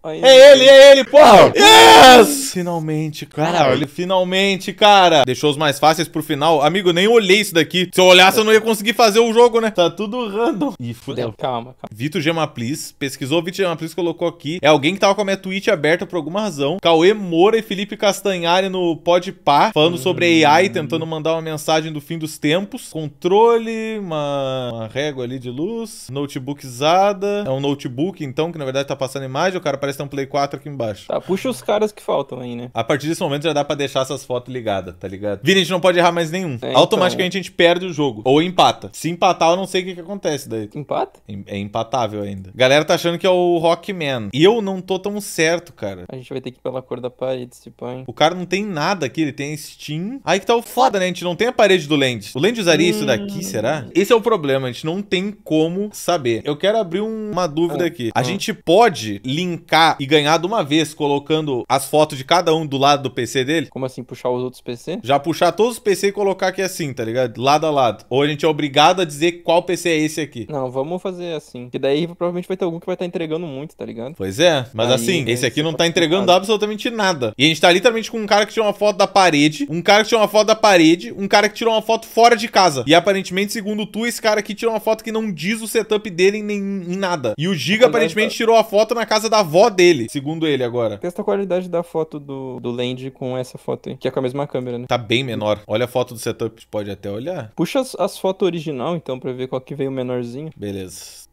S1: é ele, é ele, porra! Yes! Finalmente, cara. Ele finalmente, cara. Deixou os mais fáceis pro final. Amigo, nem olhei isso daqui. Se eu olhasse, eu não ia conseguir fazer o jogo, né? Tá tudo random. Ih, fudeu. Calma, calma. Vitor Gemaplis pesquisou Vitor Gemaplis colocou aqui. É alguém que tava com a minha Twitch aberta por alguma razão. Cauê Moura e Felipe Castanhari no Podpah, falando sobre hum. AI, tentando mandar uma mensagem do fim dos tempos. Controle, uma, uma régua ali de luz, notebookizada. É um notebook, então, que na verdade tá passando imagem. O cara parece estão Play 4 aqui embaixo. Tá, puxa os caras que faltam aí, né? A partir desse momento já dá pra deixar essas fotos ligadas, tá ligado? Vini, a gente não pode errar mais nenhum. É, então. Automaticamente então... a gente perde o jogo. Ou empata. Se empatar, eu não sei o que, que acontece daí. Empata? É empatável ainda. A galera tá achando que é o Rockman. E eu não tô tão certo, cara. A gente vai ter que ir pela cor da parede, se põe. O cara não tem nada aqui, ele tem Steam. Aí que tá o foda, né? A gente não tem a parede do Land. O Land usaria hum... isso daqui, hum. será? Esse é o problema, a gente não tem como saber. Eu quero abrir um, uma dúvida ah, aqui. Ah. A gente pode linkar puxar e ganhar de uma vez, colocando as fotos de cada um do lado do PC dele? Como assim puxar os outros PC? Já puxar todos os PC e colocar aqui assim, tá ligado? Lado a lado. Ou a gente é obrigado a dizer qual PC é esse aqui. Não, vamos fazer assim. Que daí provavelmente vai ter algum que vai estar tá entregando muito, tá ligado? Pois é, mas Aí, assim, é esse aqui não tá é entregando nada. absolutamente nada. E a gente tá literalmente com um cara que tirou uma foto da parede, um cara que tirou uma foto da parede, um cara que tirou uma foto fora de casa. E aparentemente, segundo tu, esse cara aqui tirou uma foto que não diz o setup dele em, nem, em nada. E o Giga aparentemente tá- tirou a foto na casa da avó dele, segundo ele agora. Testa a qualidade da foto do, do Land com essa foto aí, que é com a mesma câmera, né? Tá bem menor. Olha a foto do setup, pode até olhar. Puxa as, as fotos original, então, pra ver qual que veio menorzinho. Beleza.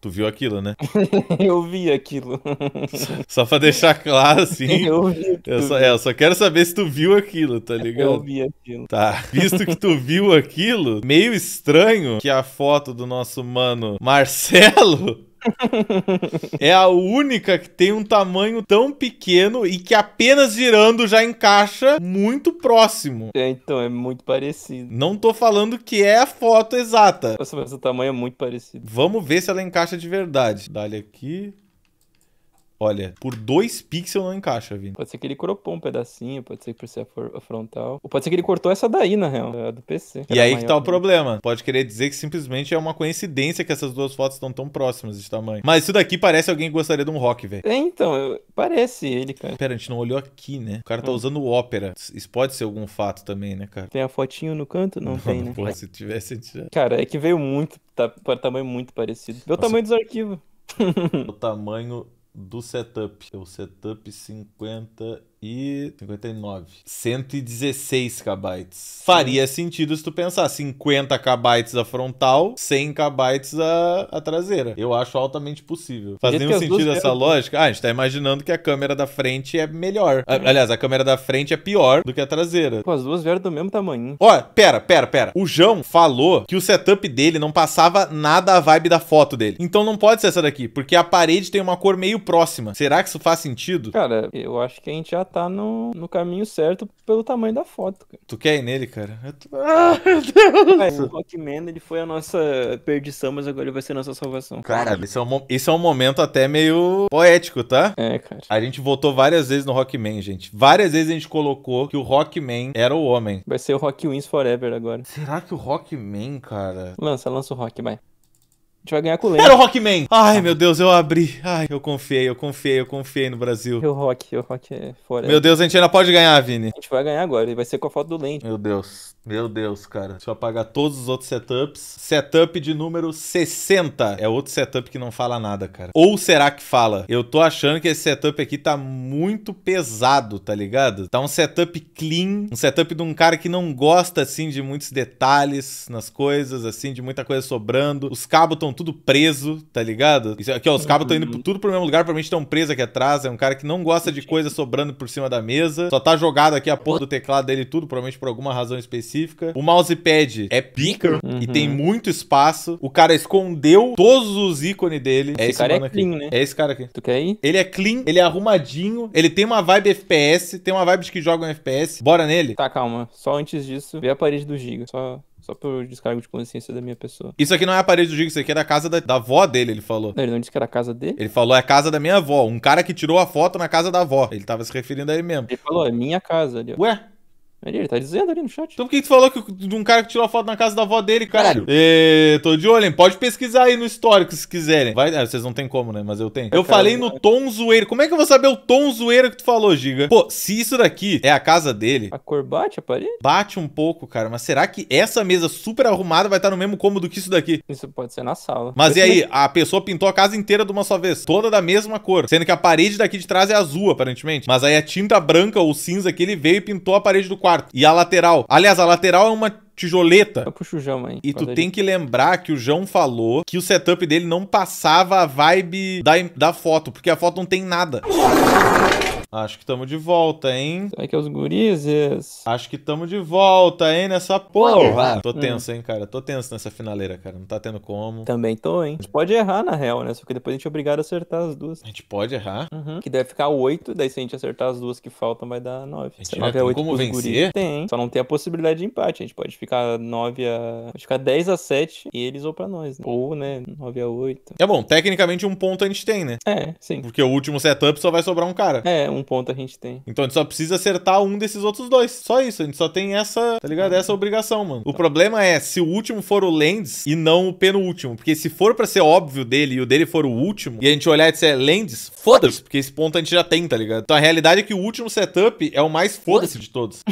S1: Tu viu aquilo, né? eu vi aquilo. Só pra deixar claro, assim. Eu vi. Eu só, é, eu só quero saber se tu viu aquilo, tá ligado? Eu vi aquilo. Tá. Visto que tu viu aquilo, meio estranho que a foto do nosso mano Marcelo é a única que tem um tamanho tão pequeno e que apenas girando já encaixa muito próximo. É, então, é muito parecido. Não tô falando que é a foto exata. Nossa, mas o tamanho é muito parecido. Vamos ver se ela encaixa de verdade. Dá-lhe aqui. Olha, por dois pixels não encaixa, Vini. Pode ser que ele cropou um pedacinho, pode ser que por ser a frontal. Ou pode ser que ele cortou essa daí, na real, é a do PC. E aí que tá o problema. Pode querer dizer que simplesmente é uma coincidência que essas duas fotos estão tão próximas de tamanho. Mas isso daqui parece alguém que gostaria de um rock, velho. É, então, eu... parece ele, cara. Pera, a gente não olhou aqui, né? O cara tá hum. usando ópera. Isso pode ser algum fato também, né, cara? Tem a fotinho no canto? Não, não tem, né? Pô, se tivesse, a gente já... Cara, é que veio muito, tá, tamanho muito parecido. Vê o tamanho dos arquivos. o tamanho do setup. É o setup 50 e 59. 116 KB. Faria sentido se tu pensar 50 KB a frontal, 100 KB a, a traseira. Eu acho altamente possível. Faz nenhum sentido essa né? lógica? Ah, a gente tá imaginando que a câmera da frente é melhor. A, aliás, a câmera da frente é pior do que a traseira. Pô, as duas vieram do mesmo tamanho. Ó, pera, pera, pera. O João falou que o setup dele não passava nada a vibe da foto dele. Então não pode ser essa daqui, porque a parede tem uma cor meio próxima. Será que isso faz sentido? Cara, eu acho que a gente já tá no, no caminho certo pelo tamanho da foto, cara. Tu quer ir nele, cara? Tô... Ah, ah, meu Deus! o Rockman, ele foi a nossa perdição, mas agora ele vai ser a nossa salvação. Cara, esse é um, esse é um momento até meio poético, tá? É, cara. A gente votou várias vezes no Rockman, gente. Várias vezes a gente colocou que o Rockman era o homem. Vai ser o Rock Wins Forever agora. Será que o Rockman, cara? Lança, lança o Rock, vai. A gente vai ganhar com o Lennon. Era o Rockman! Ai, meu Deus, eu abri. Ai, eu confiei, eu confiei, eu confiei no Brasil. O Rock, o Rock é fora. Meu Deus, a gente ainda pode ganhar, Vini. A gente vai ganhar agora, e vai ser com a foto do Lennon. Meu Deus. Meu Deus, cara. Deixa eu apagar todos os outros setups. Setup de número 60. É outro setup que não fala nada, cara. Ou será que fala? Eu tô achando que esse setup aqui tá muito pesado, tá ligado? Tá um setup clean, um setup de um cara que não gosta, assim, de muitos detalhes nas coisas, assim, de muita coisa sobrando. Os cabos estão tudo preso, tá ligado? Isso aqui, ó, os cabos estão indo tudo pro mesmo lugar, provavelmente estão presos aqui atrás. É um cara que não gosta de coisa sobrando por cima da mesa. Só tá jogado aqui a porra do teclado dele tudo, provavelmente por alguma razão específica específica. O mousepad é pica uhum. e tem muito espaço. O cara escondeu todos os ícones dele. Esse é esse cara é clean, né? É esse cara aqui. Tu quer ir? Ele é clean, ele é arrumadinho, ele tem uma vibe FPS, tem uma vibe de que joga um FPS. Bora nele? Tá, calma. Só antes disso, vê a parede do Giga. Só só pro descargo de consciência da minha pessoa. Isso aqui não é a parede do Giga, isso aqui é da casa da, da avó dele, ele falou. Não, ele não disse que era a casa dele? Ele falou, é a casa da minha avó. Um cara que tirou a foto na casa da avó. Ele tava se referindo a ele mesmo. Ele falou, é minha casa ali, ó. Ué? Ali, ele tá dizendo ali no chat. Então por que tu falou que, de um cara que tirou a foto na casa da avó dele, caralho? E, tô de olho, hein? Pode pesquisar aí no histórico se quiserem. Vai, ah, vocês não tem como, né? Mas eu tenho. Eu caralho. falei no tom zoeiro. Como é que eu vou saber o tom zoeiro que tu falou, Giga? Pô, se isso daqui é a casa dele. A cor bate a parede? Bate um pouco, cara. Mas será que essa mesa super arrumada vai estar no mesmo cômodo que isso daqui? Isso pode ser na sala. Mas eu e aí? A pessoa pintou a casa inteira de uma só vez, toda da mesma cor. Sendo que a parede daqui de trás é azul, aparentemente. Mas aí a tinta branca ou cinza que ele veio e pintou a parede do quarto quarto. E a lateral. Aliás, a lateral é uma tijoleta. Eu puxo o Jão aí. E tu tem que lembrar que o Jão falou que o setup dele não passava a vibe da, da foto, porque a foto não tem nada. Acho que tamo de volta, hein? Será é que é os gurizes? Acho que tamo de volta, hein, nessa porra. Tô hum. tenso, hein, cara? Tô tenso nessa finaleira, cara. Não tá tendo como. Também tô, hein? A gente pode errar, na real, né? Só que depois a gente é obrigado a acertar as duas. A gente pode errar? Uhum. Que deve ficar oito, daí se a gente acertar as duas que faltam, vai dar nove. A gente tem como vencer? Tem. Só não tem a possibilidade de empate. A gente pode ficar nove a... Pode ficar dez a sete, e eles ou pra nós, né? Ou, né, nove a oito. É bom, tecnicamente um ponto a gente tem, né? É, sim. Porque o último setup só vai sobrar um cara. É, um um ponto a gente tem. Então a gente só precisa acertar um desses outros dois. Só isso, a gente só tem essa, tá ligado? Essa obrigação, mano. O tá. problema é se o último for o Lends e não o penúltimo. Porque se for para ser óbvio dele e o dele for o último, e a gente olhar e disser Lends, foda-se, porque esse ponto a gente já tem, tá ligado? Então a realidade é que o último setup é o mais foda-se de todos.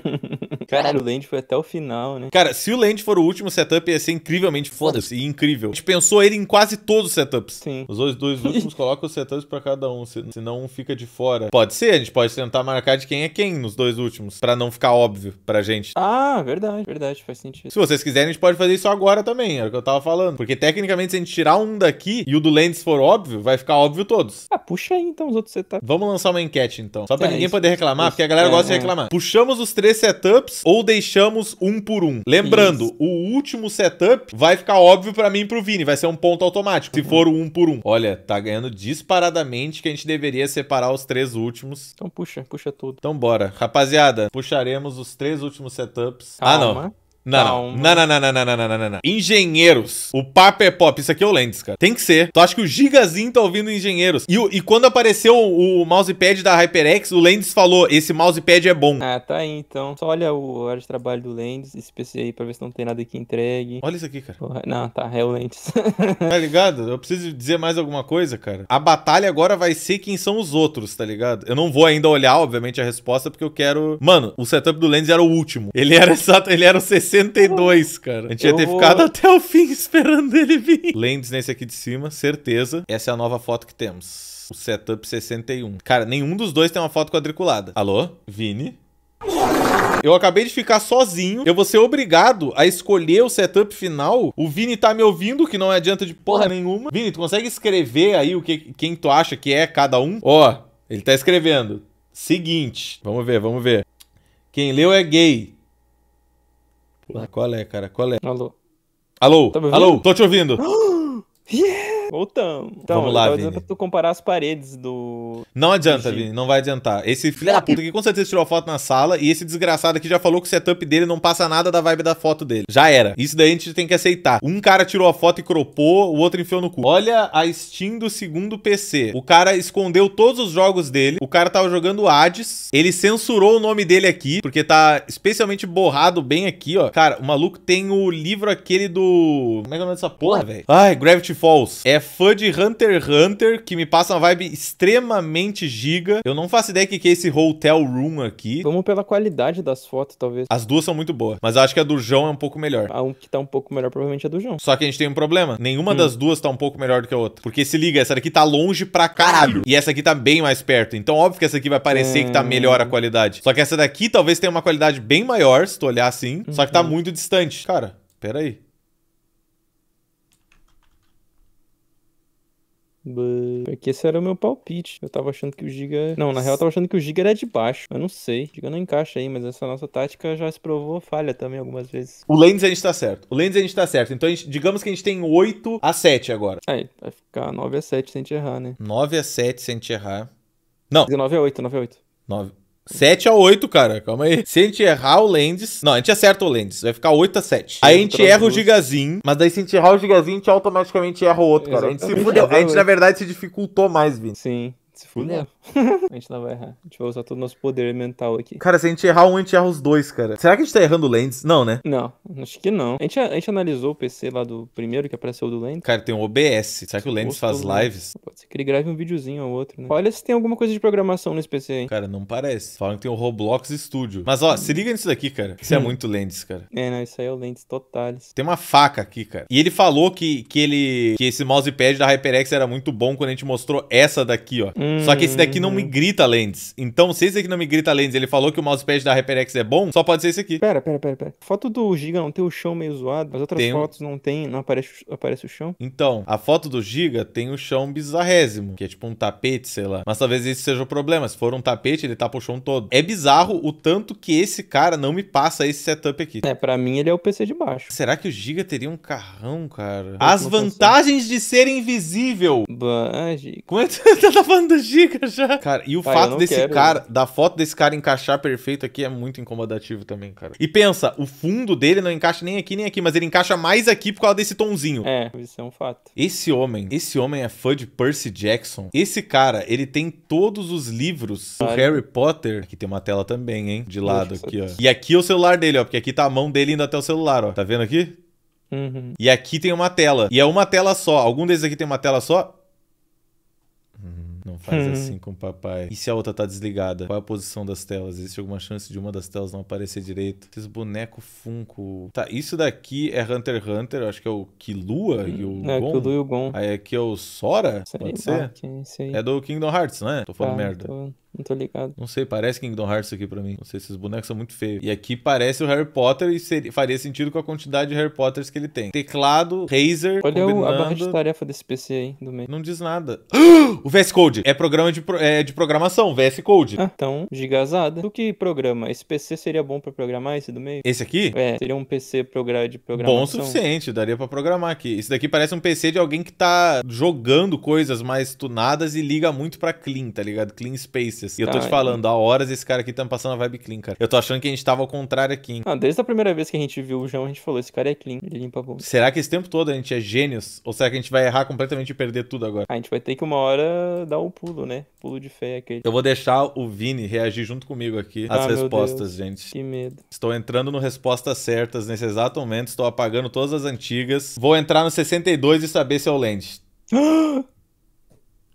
S1: Caralho, o Land foi até o final, né? Cara, se o Land for o último setup, ia ser incrivelmente foda-se e incrível. A gente pensou ele em quase todos os setups. Sim. Os dois, dois últimos colocam os setups pra cada um, senão um fica de fora. É. Pode ser, a gente pode tentar marcar de quem é quem nos dois últimos, para não ficar óbvio pra gente. Ah, verdade, verdade, faz sentido. Se vocês quiserem, a gente pode fazer isso agora também, era o que eu tava falando. Porque tecnicamente, se a gente tirar um daqui e o do Lentes for óbvio, vai ficar óbvio todos. Ah, puxa aí então os outros setups. Vamos lançar uma enquete então, só pra é, ninguém isso. poder reclamar, isso. porque a galera é, gosta é. de reclamar. Puxamos os três setups ou deixamos um por um? Lembrando, isso. o último setup vai ficar óbvio para mim e pro Vini, vai ser um ponto automático, se for o um por um. Olha, tá ganhando disparadamente que a gente deveria separar os três últimos. Então puxa, puxa tudo. Então bora. Rapaziada, puxaremos os três últimos setups. Calma. Ah, não. Não, não, não, não, não, não, não, não, não, não, Engenheiros. O papo é pop. Isso aqui é o Lendis, cara. Tem que ser. Tu acha que o Gigazinho tá ouvindo Engenheiros? E, e quando apareceu o, o mousepad da HyperX, o Lendis falou: esse mousepad é bom. Ah, tá aí então. Só olha o horário de trabalho do Lendis, esse PC aí, pra ver se não tem nada que entregue. Olha isso aqui, cara. Porra, não, tá, é o Lentes. tá ligado? Eu preciso dizer mais alguma coisa, cara. A batalha agora vai ser quem são os outros, tá ligado? Eu não vou ainda olhar, obviamente, a resposta, porque eu quero. Mano, o setup do Lendis era o último. Ele era, ele era o 60. 62, cara. A gente eu ia ter vou... ficado até o fim esperando ele vir. Lentes nesse aqui de cima, certeza. Essa é a nova foto que temos. O setup 61. Cara, nenhum dos dois tem uma foto quadriculada. Alô? Vini? Eu acabei de ficar sozinho. Eu vou ser obrigado a escolher o setup final. O Vini tá me ouvindo, que não adianta de porra nenhuma. Vini, tu consegue escrever aí o que, quem tu acha que é cada um? Ó, ele tá escrevendo. Seguinte. Vamos ver, vamos ver. Quem leu é gay qual é, cara? Qual é? Alô? Alô? Tá Alô? Tô te ouvindo! yeah! Voltamos. Então, Vamos lá, Vini. pra tu comparar as paredes do... Não adianta, do Vini, não vai adiantar. Esse filho da puta aqui com certeza tirou foto na sala e esse desgraçado aqui já falou que o setup dele não passa nada da vibe da foto dele. Já era. Isso daí a gente tem que aceitar. Um cara tirou a foto e cropou, o outro enfiou no cu. Olha a Steam do segundo PC. O cara escondeu todos os jogos dele. O cara tava jogando Hades. Ele censurou o nome dele aqui, porque tá especialmente borrado bem aqui, ó. Cara, o maluco tem o livro aquele do... Como é que é o nome dessa porra, velho? Ai, Gravity Falls. É é fã de Hunter x Hunter, que me passa uma vibe extremamente giga. Eu não faço ideia o que, é esse hotel room aqui. Vamos pela qualidade das fotos, talvez. As duas são muito boas, mas eu acho que a do João é um pouco melhor. A um que tá um pouco melhor provavelmente é do João. Só que a gente tem um problema. Nenhuma hum. das duas tá um pouco melhor do que a outra. Porque se liga, essa daqui tá longe pra caralho. E essa aqui tá bem mais perto. Então, óbvio que essa aqui vai parecer hum. que tá hum. melhor a qualidade. Só que essa daqui talvez tenha uma qualidade bem maior, se tu olhar assim. Uhum. Só que tá uhum. muito distante. Cara, peraí. Porque esse era o meu palpite. Eu tava achando que o Giga. Não, na real, eu tava achando que o Giga era de baixo. Eu não sei. O Giga não encaixa aí, mas essa nossa tática já se provou falha também algumas vezes. O Lens a gente tá certo. O Lens a gente tá certo. Então, gente... digamos que a gente tem 8 a 7 agora. Aí, vai ficar 9 a 7 sem a gente errar, né? 9 a 7 sem a gente errar. Não. 19 a 8, 9 a 8. 9. 7 a 8, cara. Calma aí. Se a gente errar o Lendes... Não, a gente acerta o Lendes. Vai ficar 8 a 7. Aí a gente erra o Gigazinho. Mas daí se a gente errar o Gigazinho, a gente automaticamente erra o outro, cara. A gente se fudeu. A gente, na verdade, se dificultou mais, Vini. Sim. Se fudeu. a gente não vai errar. A gente vai usar todo o nosso poder mental aqui. Cara, se a gente errar um, a gente erra os dois, cara. Será que a gente tá errando o Lens? Não, né? Não, acho que não. A gente, a gente analisou o PC lá do primeiro que é apareceu do Lens. Cara, tem um OBS. Será que o Lens faz né? lives? Pode ser que ele grave um videozinho ou outro, né? Olha se tem alguma coisa de programação nesse PC, aí. Cara, não parece. Falam que tem o Roblox Studio. Mas ó, se liga nisso daqui, cara. Isso é hum. muito Lens, cara. É, não, isso aí é o Lens Totales. Tem uma faca aqui, cara. E ele falou que, que ele. que esse mousepad da HyperX era muito bom quando a gente mostrou essa daqui, ó. Hum. Só que esse daqui aqui não me uhum. grita lentes. Então, se esse aqui não me grita lentes, ele falou que o mousepad da HyperX é bom, só pode ser esse aqui. Pera, pera, pera, pera. Foto do Giga não tem o chão meio zoado. As outras tem fotos um... não tem, não aparece, aparece o chão. Então, a foto do Giga tem o chão bizarrésimo, que é tipo um tapete, sei lá. Mas talvez esse seja o problema. Se for um tapete, ele tapa o chão todo. É bizarro o tanto que esse cara não me passa esse setup aqui. É, pra mim ele é o PC de baixo. Será que o Giga teria um carrão, cara? As vantagens de ser invisível. Bah, Giga. Como é que você tá falando do Giga já? Cara, e o Pai, fato desse quero, cara, né? da foto desse cara encaixar perfeito aqui é muito incomodativo também, cara. E pensa, o fundo dele não encaixa nem aqui nem aqui, mas ele encaixa mais aqui por causa desse tonzinho. É, isso é um fato. Esse homem, esse homem é fã de Percy Jackson. Esse cara, ele tem todos os livros do Harry Potter. Aqui tem uma tela também, hein? De lado Poxa, aqui, ó. E aqui é o celular dele, ó, porque aqui tá a mão dele indo até o celular, ó. Tá vendo aqui? Uhum. E aqui tem uma tela. E é uma tela só. Algum desses aqui tem uma tela só? não faz hum. assim com o papai. E se a outra tá desligada? Qual é a posição das telas? Existe alguma chance de uma das telas não aparecer direito? Esses bonecos Funko. Tá, isso daqui é Hunter x Hunter, acho que é o Kilua hum. e o é, Gon. Kilua e o Gon. Aí aqui é o Sora? Sei Pode lá, ser? sim. é do Kingdom Hearts, né? Tô falando ah, merda. Tô... Não tô ligado. Não sei, parece Kingdom Hearts aqui pra mim. Não sei, esses bonecos são muito feios. E aqui parece o Harry Potter e seria, faria sentido com a quantidade de Harry Potters que ele tem. Teclado, Razer, Olha combinando... a barra de tarefa desse PC aí do meio. Não diz nada. o VS Code é programa de, é de programação, VS Code. Ah, então, gigazada. Do que programa? Esse PC seria bom pra programar esse do meio? Esse aqui? É, seria um PC de programação. Bom o suficiente, daria pra programar aqui. Esse daqui parece um PC de alguém que tá jogando coisas mais tunadas e liga muito pra clean, tá ligado? Clean space e eu tô te falando, há horas esse cara aqui tá me passando a vibe clean, cara. Eu tô achando que a gente tava ao contrário aqui, hein? Ah, desde a primeira vez que a gente viu o João, a gente falou: esse cara é clean, ele limpa a bunda. Será que esse tempo todo a gente é gênios? Ou será que a gente vai errar completamente e perder tudo agora? A gente vai ter que uma hora dar o um pulo, né? Pulo de fé aquele. Eu vou deixar o Vini reagir junto comigo aqui ah, às respostas, gente. Que medo. Estou entrando no respostas certas nesse exato momento, estou apagando todas as antigas. Vou entrar no 62 e saber se é o lende.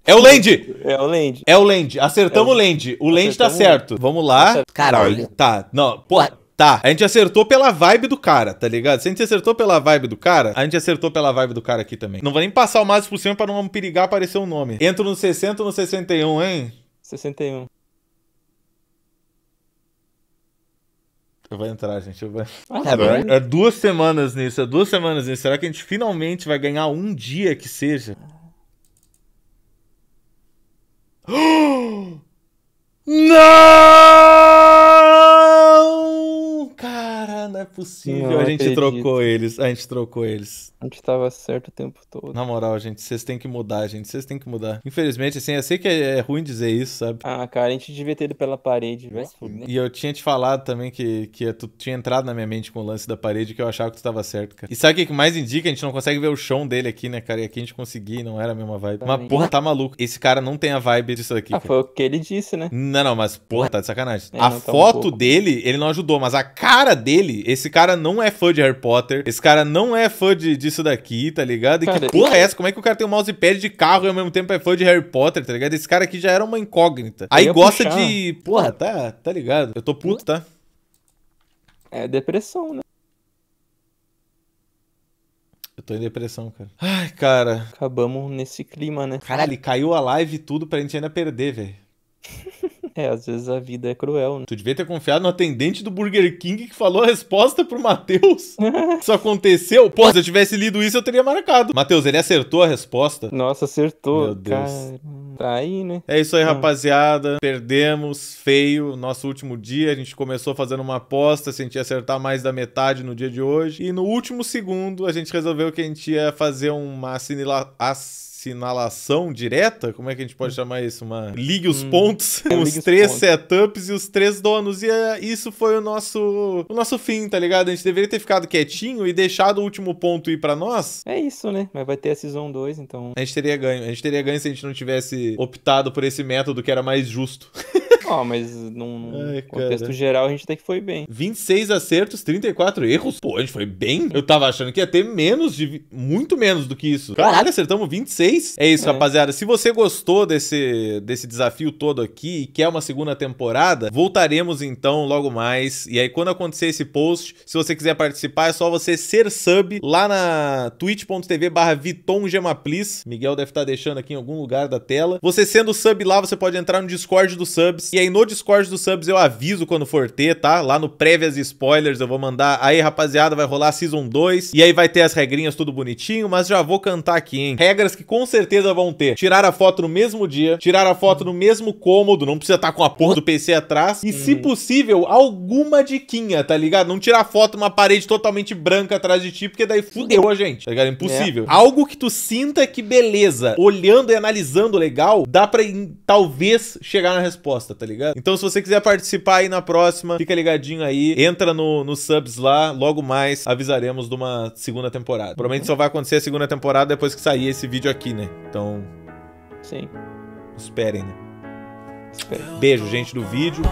S1: É o Land! É o Land. É o Land. Acertamos é o Land. O Land tá certo. Vamos lá. Tá Caralho. Tá. tá. Não, porra. Tá, a gente acertou pela vibe do cara, tá ligado? Se a gente acertou pela vibe do cara, a gente acertou pela vibe do cara aqui também. Não vou nem passar o máximo por cima pra não perigar aparecer um nome. Entro no 60 ou no 61, hein? 61. Eu vou entrar, gente. Eu vou... é, é duas semanas nisso, é duas semanas nisso. Será que a gente finalmente vai ganhar um dia que seja? Não! Cara, não é possível. Não, a gente acredito. trocou eles. A gente trocou eles. A gente tava certo o tempo todo. Na moral, gente, vocês têm que mudar, gente. Vocês têm que mudar. Infelizmente, assim, eu sei que é, é ruim dizer isso, sabe? Ah, cara, a gente devia ter ido pela parede, Né? E eu tinha te falado também que, que tu tinha entrado na minha mente com o lance da parede que eu achava que tu tava certo, cara. E sabe o que mais indica? A gente não consegue ver o chão dele aqui, né, cara? E aqui a gente conseguia, não era a mesma vibe. Mas, porra, tá maluco. Esse cara não tem a vibe disso aqui. Ah, foi o que ele disse, né? Não, não, mas, porra, tá de sacanagem. É, a foto tá um dele, ele não ajudou, mas a cara dele, esse cara não é fã de Harry Potter. Esse cara não é fã de, de isso daqui, tá ligado? E cara, que porra é essa? Como é que o cara tem um mousepad de carro e ao mesmo tempo é fã de Harry Potter, tá ligado? Esse cara aqui já era uma incógnita. Aí gosta puxar. de. Porra, tá, tá ligado? Eu tô puto, tá? É depressão, né? Eu tô em depressão, cara. Ai, cara. Acabamos nesse clima, né? Caralho, caiu a live e tudo pra gente ainda perder, velho. É, às vezes a vida é cruel, né? Tu devia ter confiado no atendente do Burger King que falou a resposta pro Matheus. isso aconteceu? Pô, se eu tivesse lido isso, eu teria marcado. Matheus, ele acertou a resposta? Nossa, acertou. Meu Deus. Cara... Tá aí, né? É isso aí, ah. rapaziada. Perdemos feio nosso último dia. A gente começou fazendo uma aposta se a gente ia acertar mais da metade no dia de hoje. E no último segundo, a gente resolveu que a gente ia fazer uma assinilação sinalação direta, como é que a gente pode hum. chamar isso? Uma ligue os hum, pontos, com os três os setups e os três donos. E é, isso foi o nosso o nosso fim, tá ligado? A gente deveria ter ficado quietinho e deixado o último ponto ir para nós. É isso, né? Mas vai ter a Season 2, então. A gente teria ganho. A gente teria ganho se a gente não tivesse optado por esse método que era mais justo. Ó, oh, mas num Ai, contexto cara. geral a gente até que foi bem. 26 acertos, 34 erros. Pô, a gente foi bem? Eu tava achando que ia ter menos de. Muito menos do que isso. Caralho, acertamos 26. É isso, é. rapaziada. Se você gostou desse, desse desafio todo aqui e quer uma segunda temporada, voltaremos então logo mais. E aí, quando acontecer esse post, se você quiser participar, é só você ser sub lá na twitch.tv barra Miguel deve estar tá deixando aqui em algum lugar da tela. Você sendo sub lá, você pode entrar no Discord dos subs. E aí no Discord dos subs eu aviso quando for ter, tá? Lá no prévias spoilers eu vou mandar. Aí, rapaziada, vai rolar Season 2. E aí vai ter as regrinhas tudo bonitinho, mas já vou cantar aqui, hein? Regras que com certeza vão ter. Tirar a foto no mesmo dia, tirar a foto no mesmo cômodo, não precisa estar tá com a porra do PC atrás. E, se uhum. possível, alguma diquinha, tá ligado? Não tirar foto numa parede totalmente branca atrás de ti, porque daí fudeu a gente, tá ligado? Impossível. É. Algo que tu sinta que beleza, olhando e analisando legal, dá pra talvez chegar na resposta, tá ligado? ligado? Então se você quiser participar aí na próxima, fica ligadinho aí, entra no, no subs lá, logo mais avisaremos de uma segunda temporada. Provavelmente só vai acontecer a segunda temporada depois que sair esse vídeo aqui, né? Então... Sim. Esperem, né? Esperem. Beijo, gente do vídeo.